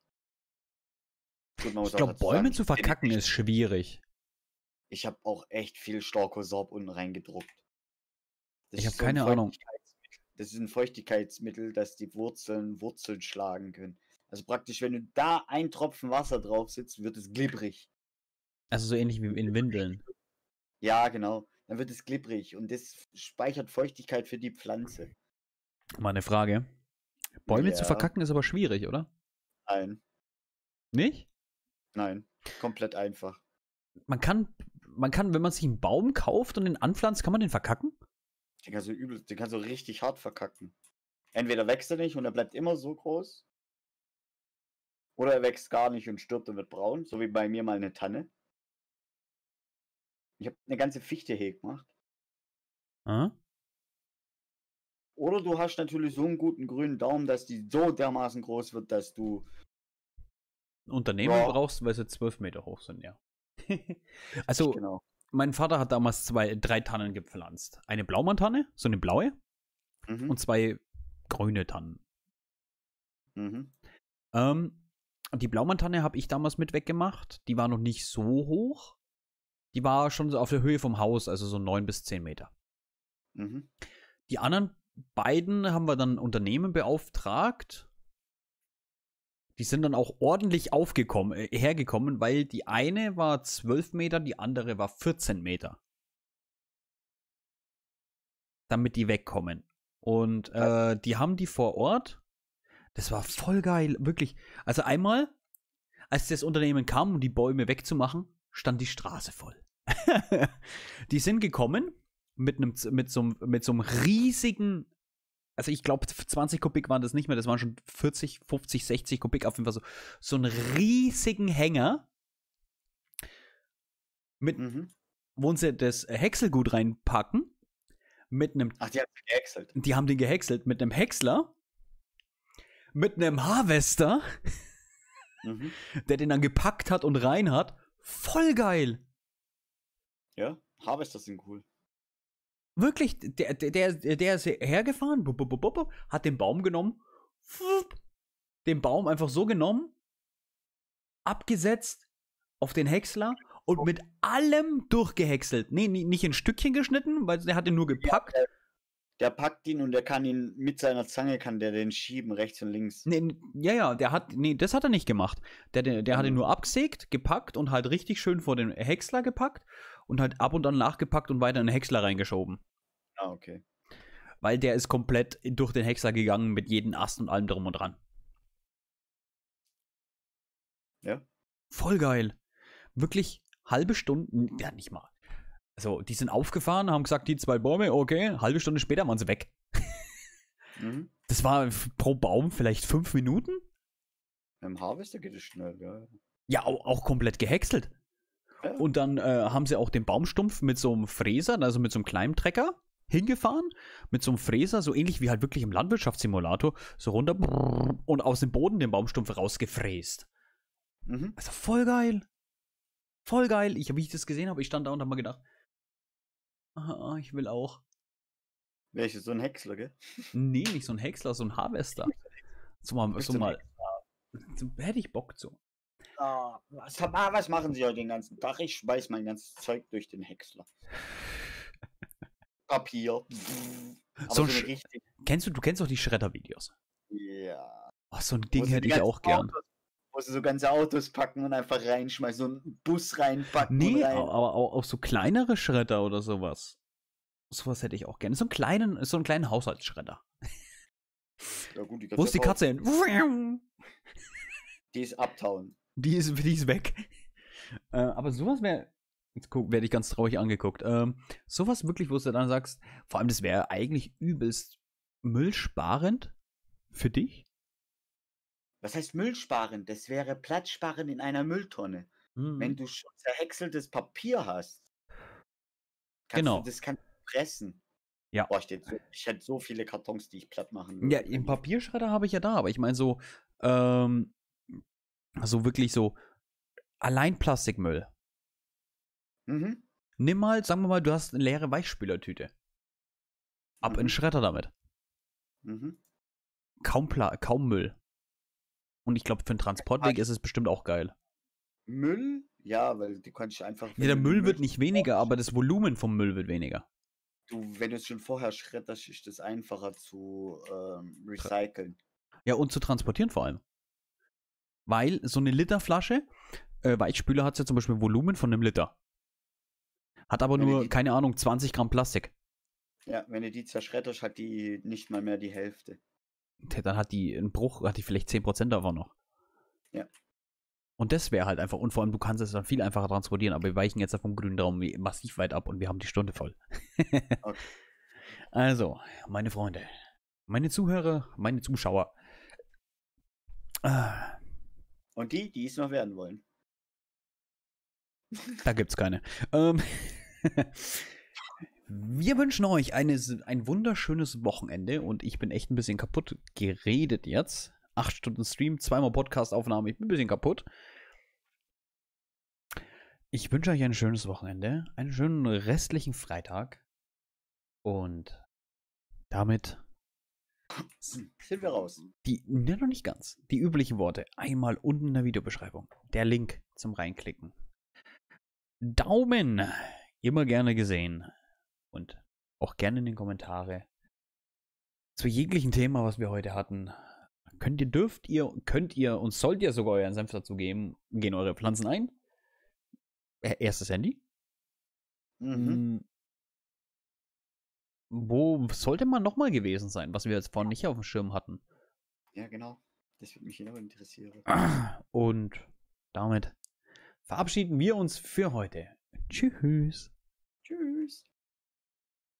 Gut, ich glaube, Bäume zu verkacken ist schwierig. Ich habe auch echt viel Storkosorb unten reingedruckt. Das ich habe so keine Ahnung. Das ist ein Feuchtigkeitsmittel, dass die Wurzeln Wurzeln schlagen können. Also praktisch, wenn du da ein Tropfen Wasser drauf sitzt, wird es glibberig. Also so ähnlich wie in Windeln. Ja, genau. Dann wird es glibberig und das speichert Feuchtigkeit für die Pflanze. Meine Frage. Bäume ja. zu verkacken ist aber schwierig, oder? Nein. Nicht? Nein, komplett einfach. Man kann, man kann, wenn man sich einen Baum kauft und den anpflanzt, kann man den verkacken? Den kannst du übel, den kannst du richtig hart verkacken. Entweder wächst er nicht und er bleibt immer so groß, oder er wächst gar nicht und stirbt und wird braun, so wie bei mir mal eine Tanne. Ich habe eine ganze Fichte he gemacht. Ah? Oder du hast natürlich so einen guten grünen Daumen, dass die so dermaßen groß wird, dass du Unternehmen ja. brauchst, weil sie zwölf Meter hoch sind, ja. also, genau. mein Vater hat damals zwei, drei Tannen gepflanzt. Eine Blaumantanne, so eine blaue, mhm. und zwei grüne Tannen. Mhm. Ähm, die Blaumantanne habe ich damals mit weggemacht. Die war noch nicht so hoch. Die war schon so auf der Höhe vom Haus, also so neun bis zehn Meter. Mhm. Die anderen beiden haben wir dann Unternehmen beauftragt. Die sind dann auch ordentlich aufgekommen, äh, hergekommen, weil die eine war 12 Meter, die andere war 14 Meter. Damit die wegkommen. Und äh, die haben die vor Ort. Das war voll geil, wirklich. Also einmal, als das Unternehmen kam, um die Bäume wegzumachen, stand die Straße voll. die sind gekommen, mit einem mit so, mit so einem riesigen also ich glaube 20 Kubik waren das nicht mehr, das waren schon 40, 50, 60 Kubik auf jeden Fall so so einen riesigen Hänger mit mhm. wo sie das Häckselgut reinpacken mit einem Ach, die haben den gehäckselt. Die haben den gehäckselt mit einem Häcksler mit einem Harvester, mhm. der den dann gepackt hat und rein hat. Voll geil. Ja, Harvester sind cool. Wirklich, der, der, der ist hergefahren, bup, bup, bup, hat den Baum genommen, den Baum einfach so genommen, abgesetzt auf den Häcksler und oh. mit allem durchgehäckselt. Nee, nicht in Stückchen geschnitten, weil der hat ihn nur gepackt. Ja, der, der, packt ihn und der kann ihn mit seiner Zange kann der den schieben, rechts und links. Nee, ja, ja, der hat, nee, das hat er nicht gemacht. Der, der, der mhm. hat ihn hm. nur abgesägt, gepackt und halt richtig schön vor den Häcksler gepackt und halt ab und an nachgepackt und weiter in den Häcksler reingeschoben. Ah, okay. Weil der ist komplett durch den Häcksler gegangen mit jedem Ast und allem drum und dran. Ja. Voll geil. Wirklich halbe Stunden, ja nicht mal. Also, die sind aufgefahren, haben gesagt, die zwei Bäume, okay, halbe Stunde später waren sie weg. mhm. Das war pro Baum vielleicht fünf Minuten? Im Harvester geht es schnell, ja. Ja, auch, auch komplett gehäckselt. Und dann äh, haben sie auch den Baumstumpf mit so einem Fräser, also mit so einem kleinen Trecker hingefahren, mit so einem Fräser, so ähnlich wie halt wirklich im Landwirtschaftssimulator, so runter und aus dem Boden den Baumstumpf rausgefräst. Mhm. Also voll geil. Voll geil. Ich, wie ich das gesehen habe, ich stand da und habe mal gedacht, ah, ah, ich will auch. Welche? So ein Häcksler, gell? Nee, nicht so ein Häcksler, so ein Harvester. So mal, so mal, hätte ich Bock zu. Häcksler. Ah, was, ah, was machen Sie heute den ganzen Tag? Ich schmeiß mein ganzes Zeug durch den Häcksler. Papier. So so kennst du, du kennst doch die Schredder-Videos. Ja. Ach, so ein Ding hätte ich auch gern. wo sie so ganze Autos packen und einfach reinschmeißen, so einen Bus reinpacken. Nee, rein. aber auch, auch so kleinere Schredder oder sowas. Sowas hätte ich auch gern. So einen kleinen, so einen kleinen Haushaltsschredder. Ja, gut, die Wo ist die Katze hin? Die ist abtauen. Die ist, die ist weg. Äh, aber sowas wäre. Jetzt werde ich ganz traurig angeguckt. Ähm, sowas wirklich, wo du dann sagst, vor allem, das wäre eigentlich übelst müllsparend für dich. Was heißt müllsparend? Das wäre platzsparend in einer Mülltonne. Hm. Wenn du schon zerhäckseltes Papier hast, kannst genau. du das kannst pressen. Ja. Boah, ich, so, ich, hätte so viele Kartons, die ich platt machen würde. Ja, im Papierschredder habe ich ja da, aber ich meine so, ähm, so wirklich so allein Plastikmüll. Mhm. Nimm mal, sagen wir mal, du hast eine leere Weichspülertüte. Ab mhm. in Schredder damit. Mhm. Kaum, Pla kaum Müll. Und ich glaube, für den Transportweg ist es bestimmt auch geil. Müll? Ja, weil die du ich einfach. Ja, der Müll wird nicht weniger, aber das Volumen vom Müll wird weniger. Du, wenn du es schon vorher schredderst, ist es einfacher zu ähm, recyceln. Ja, und zu transportieren vor allem. Weil so eine Literflasche, äh, Weichspüler hat ja zum Beispiel Volumen von einem Liter. Hat aber wenn nur, die, keine Ahnung, 20 Gramm Plastik. Ja, wenn du die zerschredderst, hat die nicht mal mehr die Hälfte. Dann hat die einen Bruch, hat die vielleicht 10% davon noch. Ja. Und das wäre halt einfach, und vor allem du kannst es dann viel einfacher transportieren, aber wir weichen jetzt vom grünen Raum massiv weit ab und wir haben die Stunde voll. okay. Also, meine Freunde, meine Zuhörer, meine Zuschauer. Ah. Und die, die es noch werden wollen. Da gibt's keine. Ähm, wir wünschen euch eine, ein wunderschönes Wochenende und ich bin echt ein bisschen kaputt geredet jetzt. Acht Stunden Stream, zweimal Podcastaufnahme, ich bin ein bisschen kaputt. Ich wünsche euch ein schönes Wochenende, einen schönen restlichen Freitag und damit sind wir raus. Die, ne, noch nicht ganz. Die üblichen Worte. Einmal unten in der Videobeschreibung. Der Link zum Reinklicken. Daumen. Immer gerne gesehen. Und auch gerne in den Kommentaren. Zu jeglichen Thema, was wir heute hatten. Könnt ihr, dürft ihr, könnt ihr und sollt ihr sogar euren Senf dazu geben. Gehen eure Pflanzen ein. Äh, erstes Handy. Mhm. Hm wo sollte man nochmal gewesen sein, was wir jetzt vorhin nicht auf dem Schirm hatten? Ja, genau. Das würde mich genau interessieren. Und damit verabschieden wir uns für heute. Tschüss. Tschüss.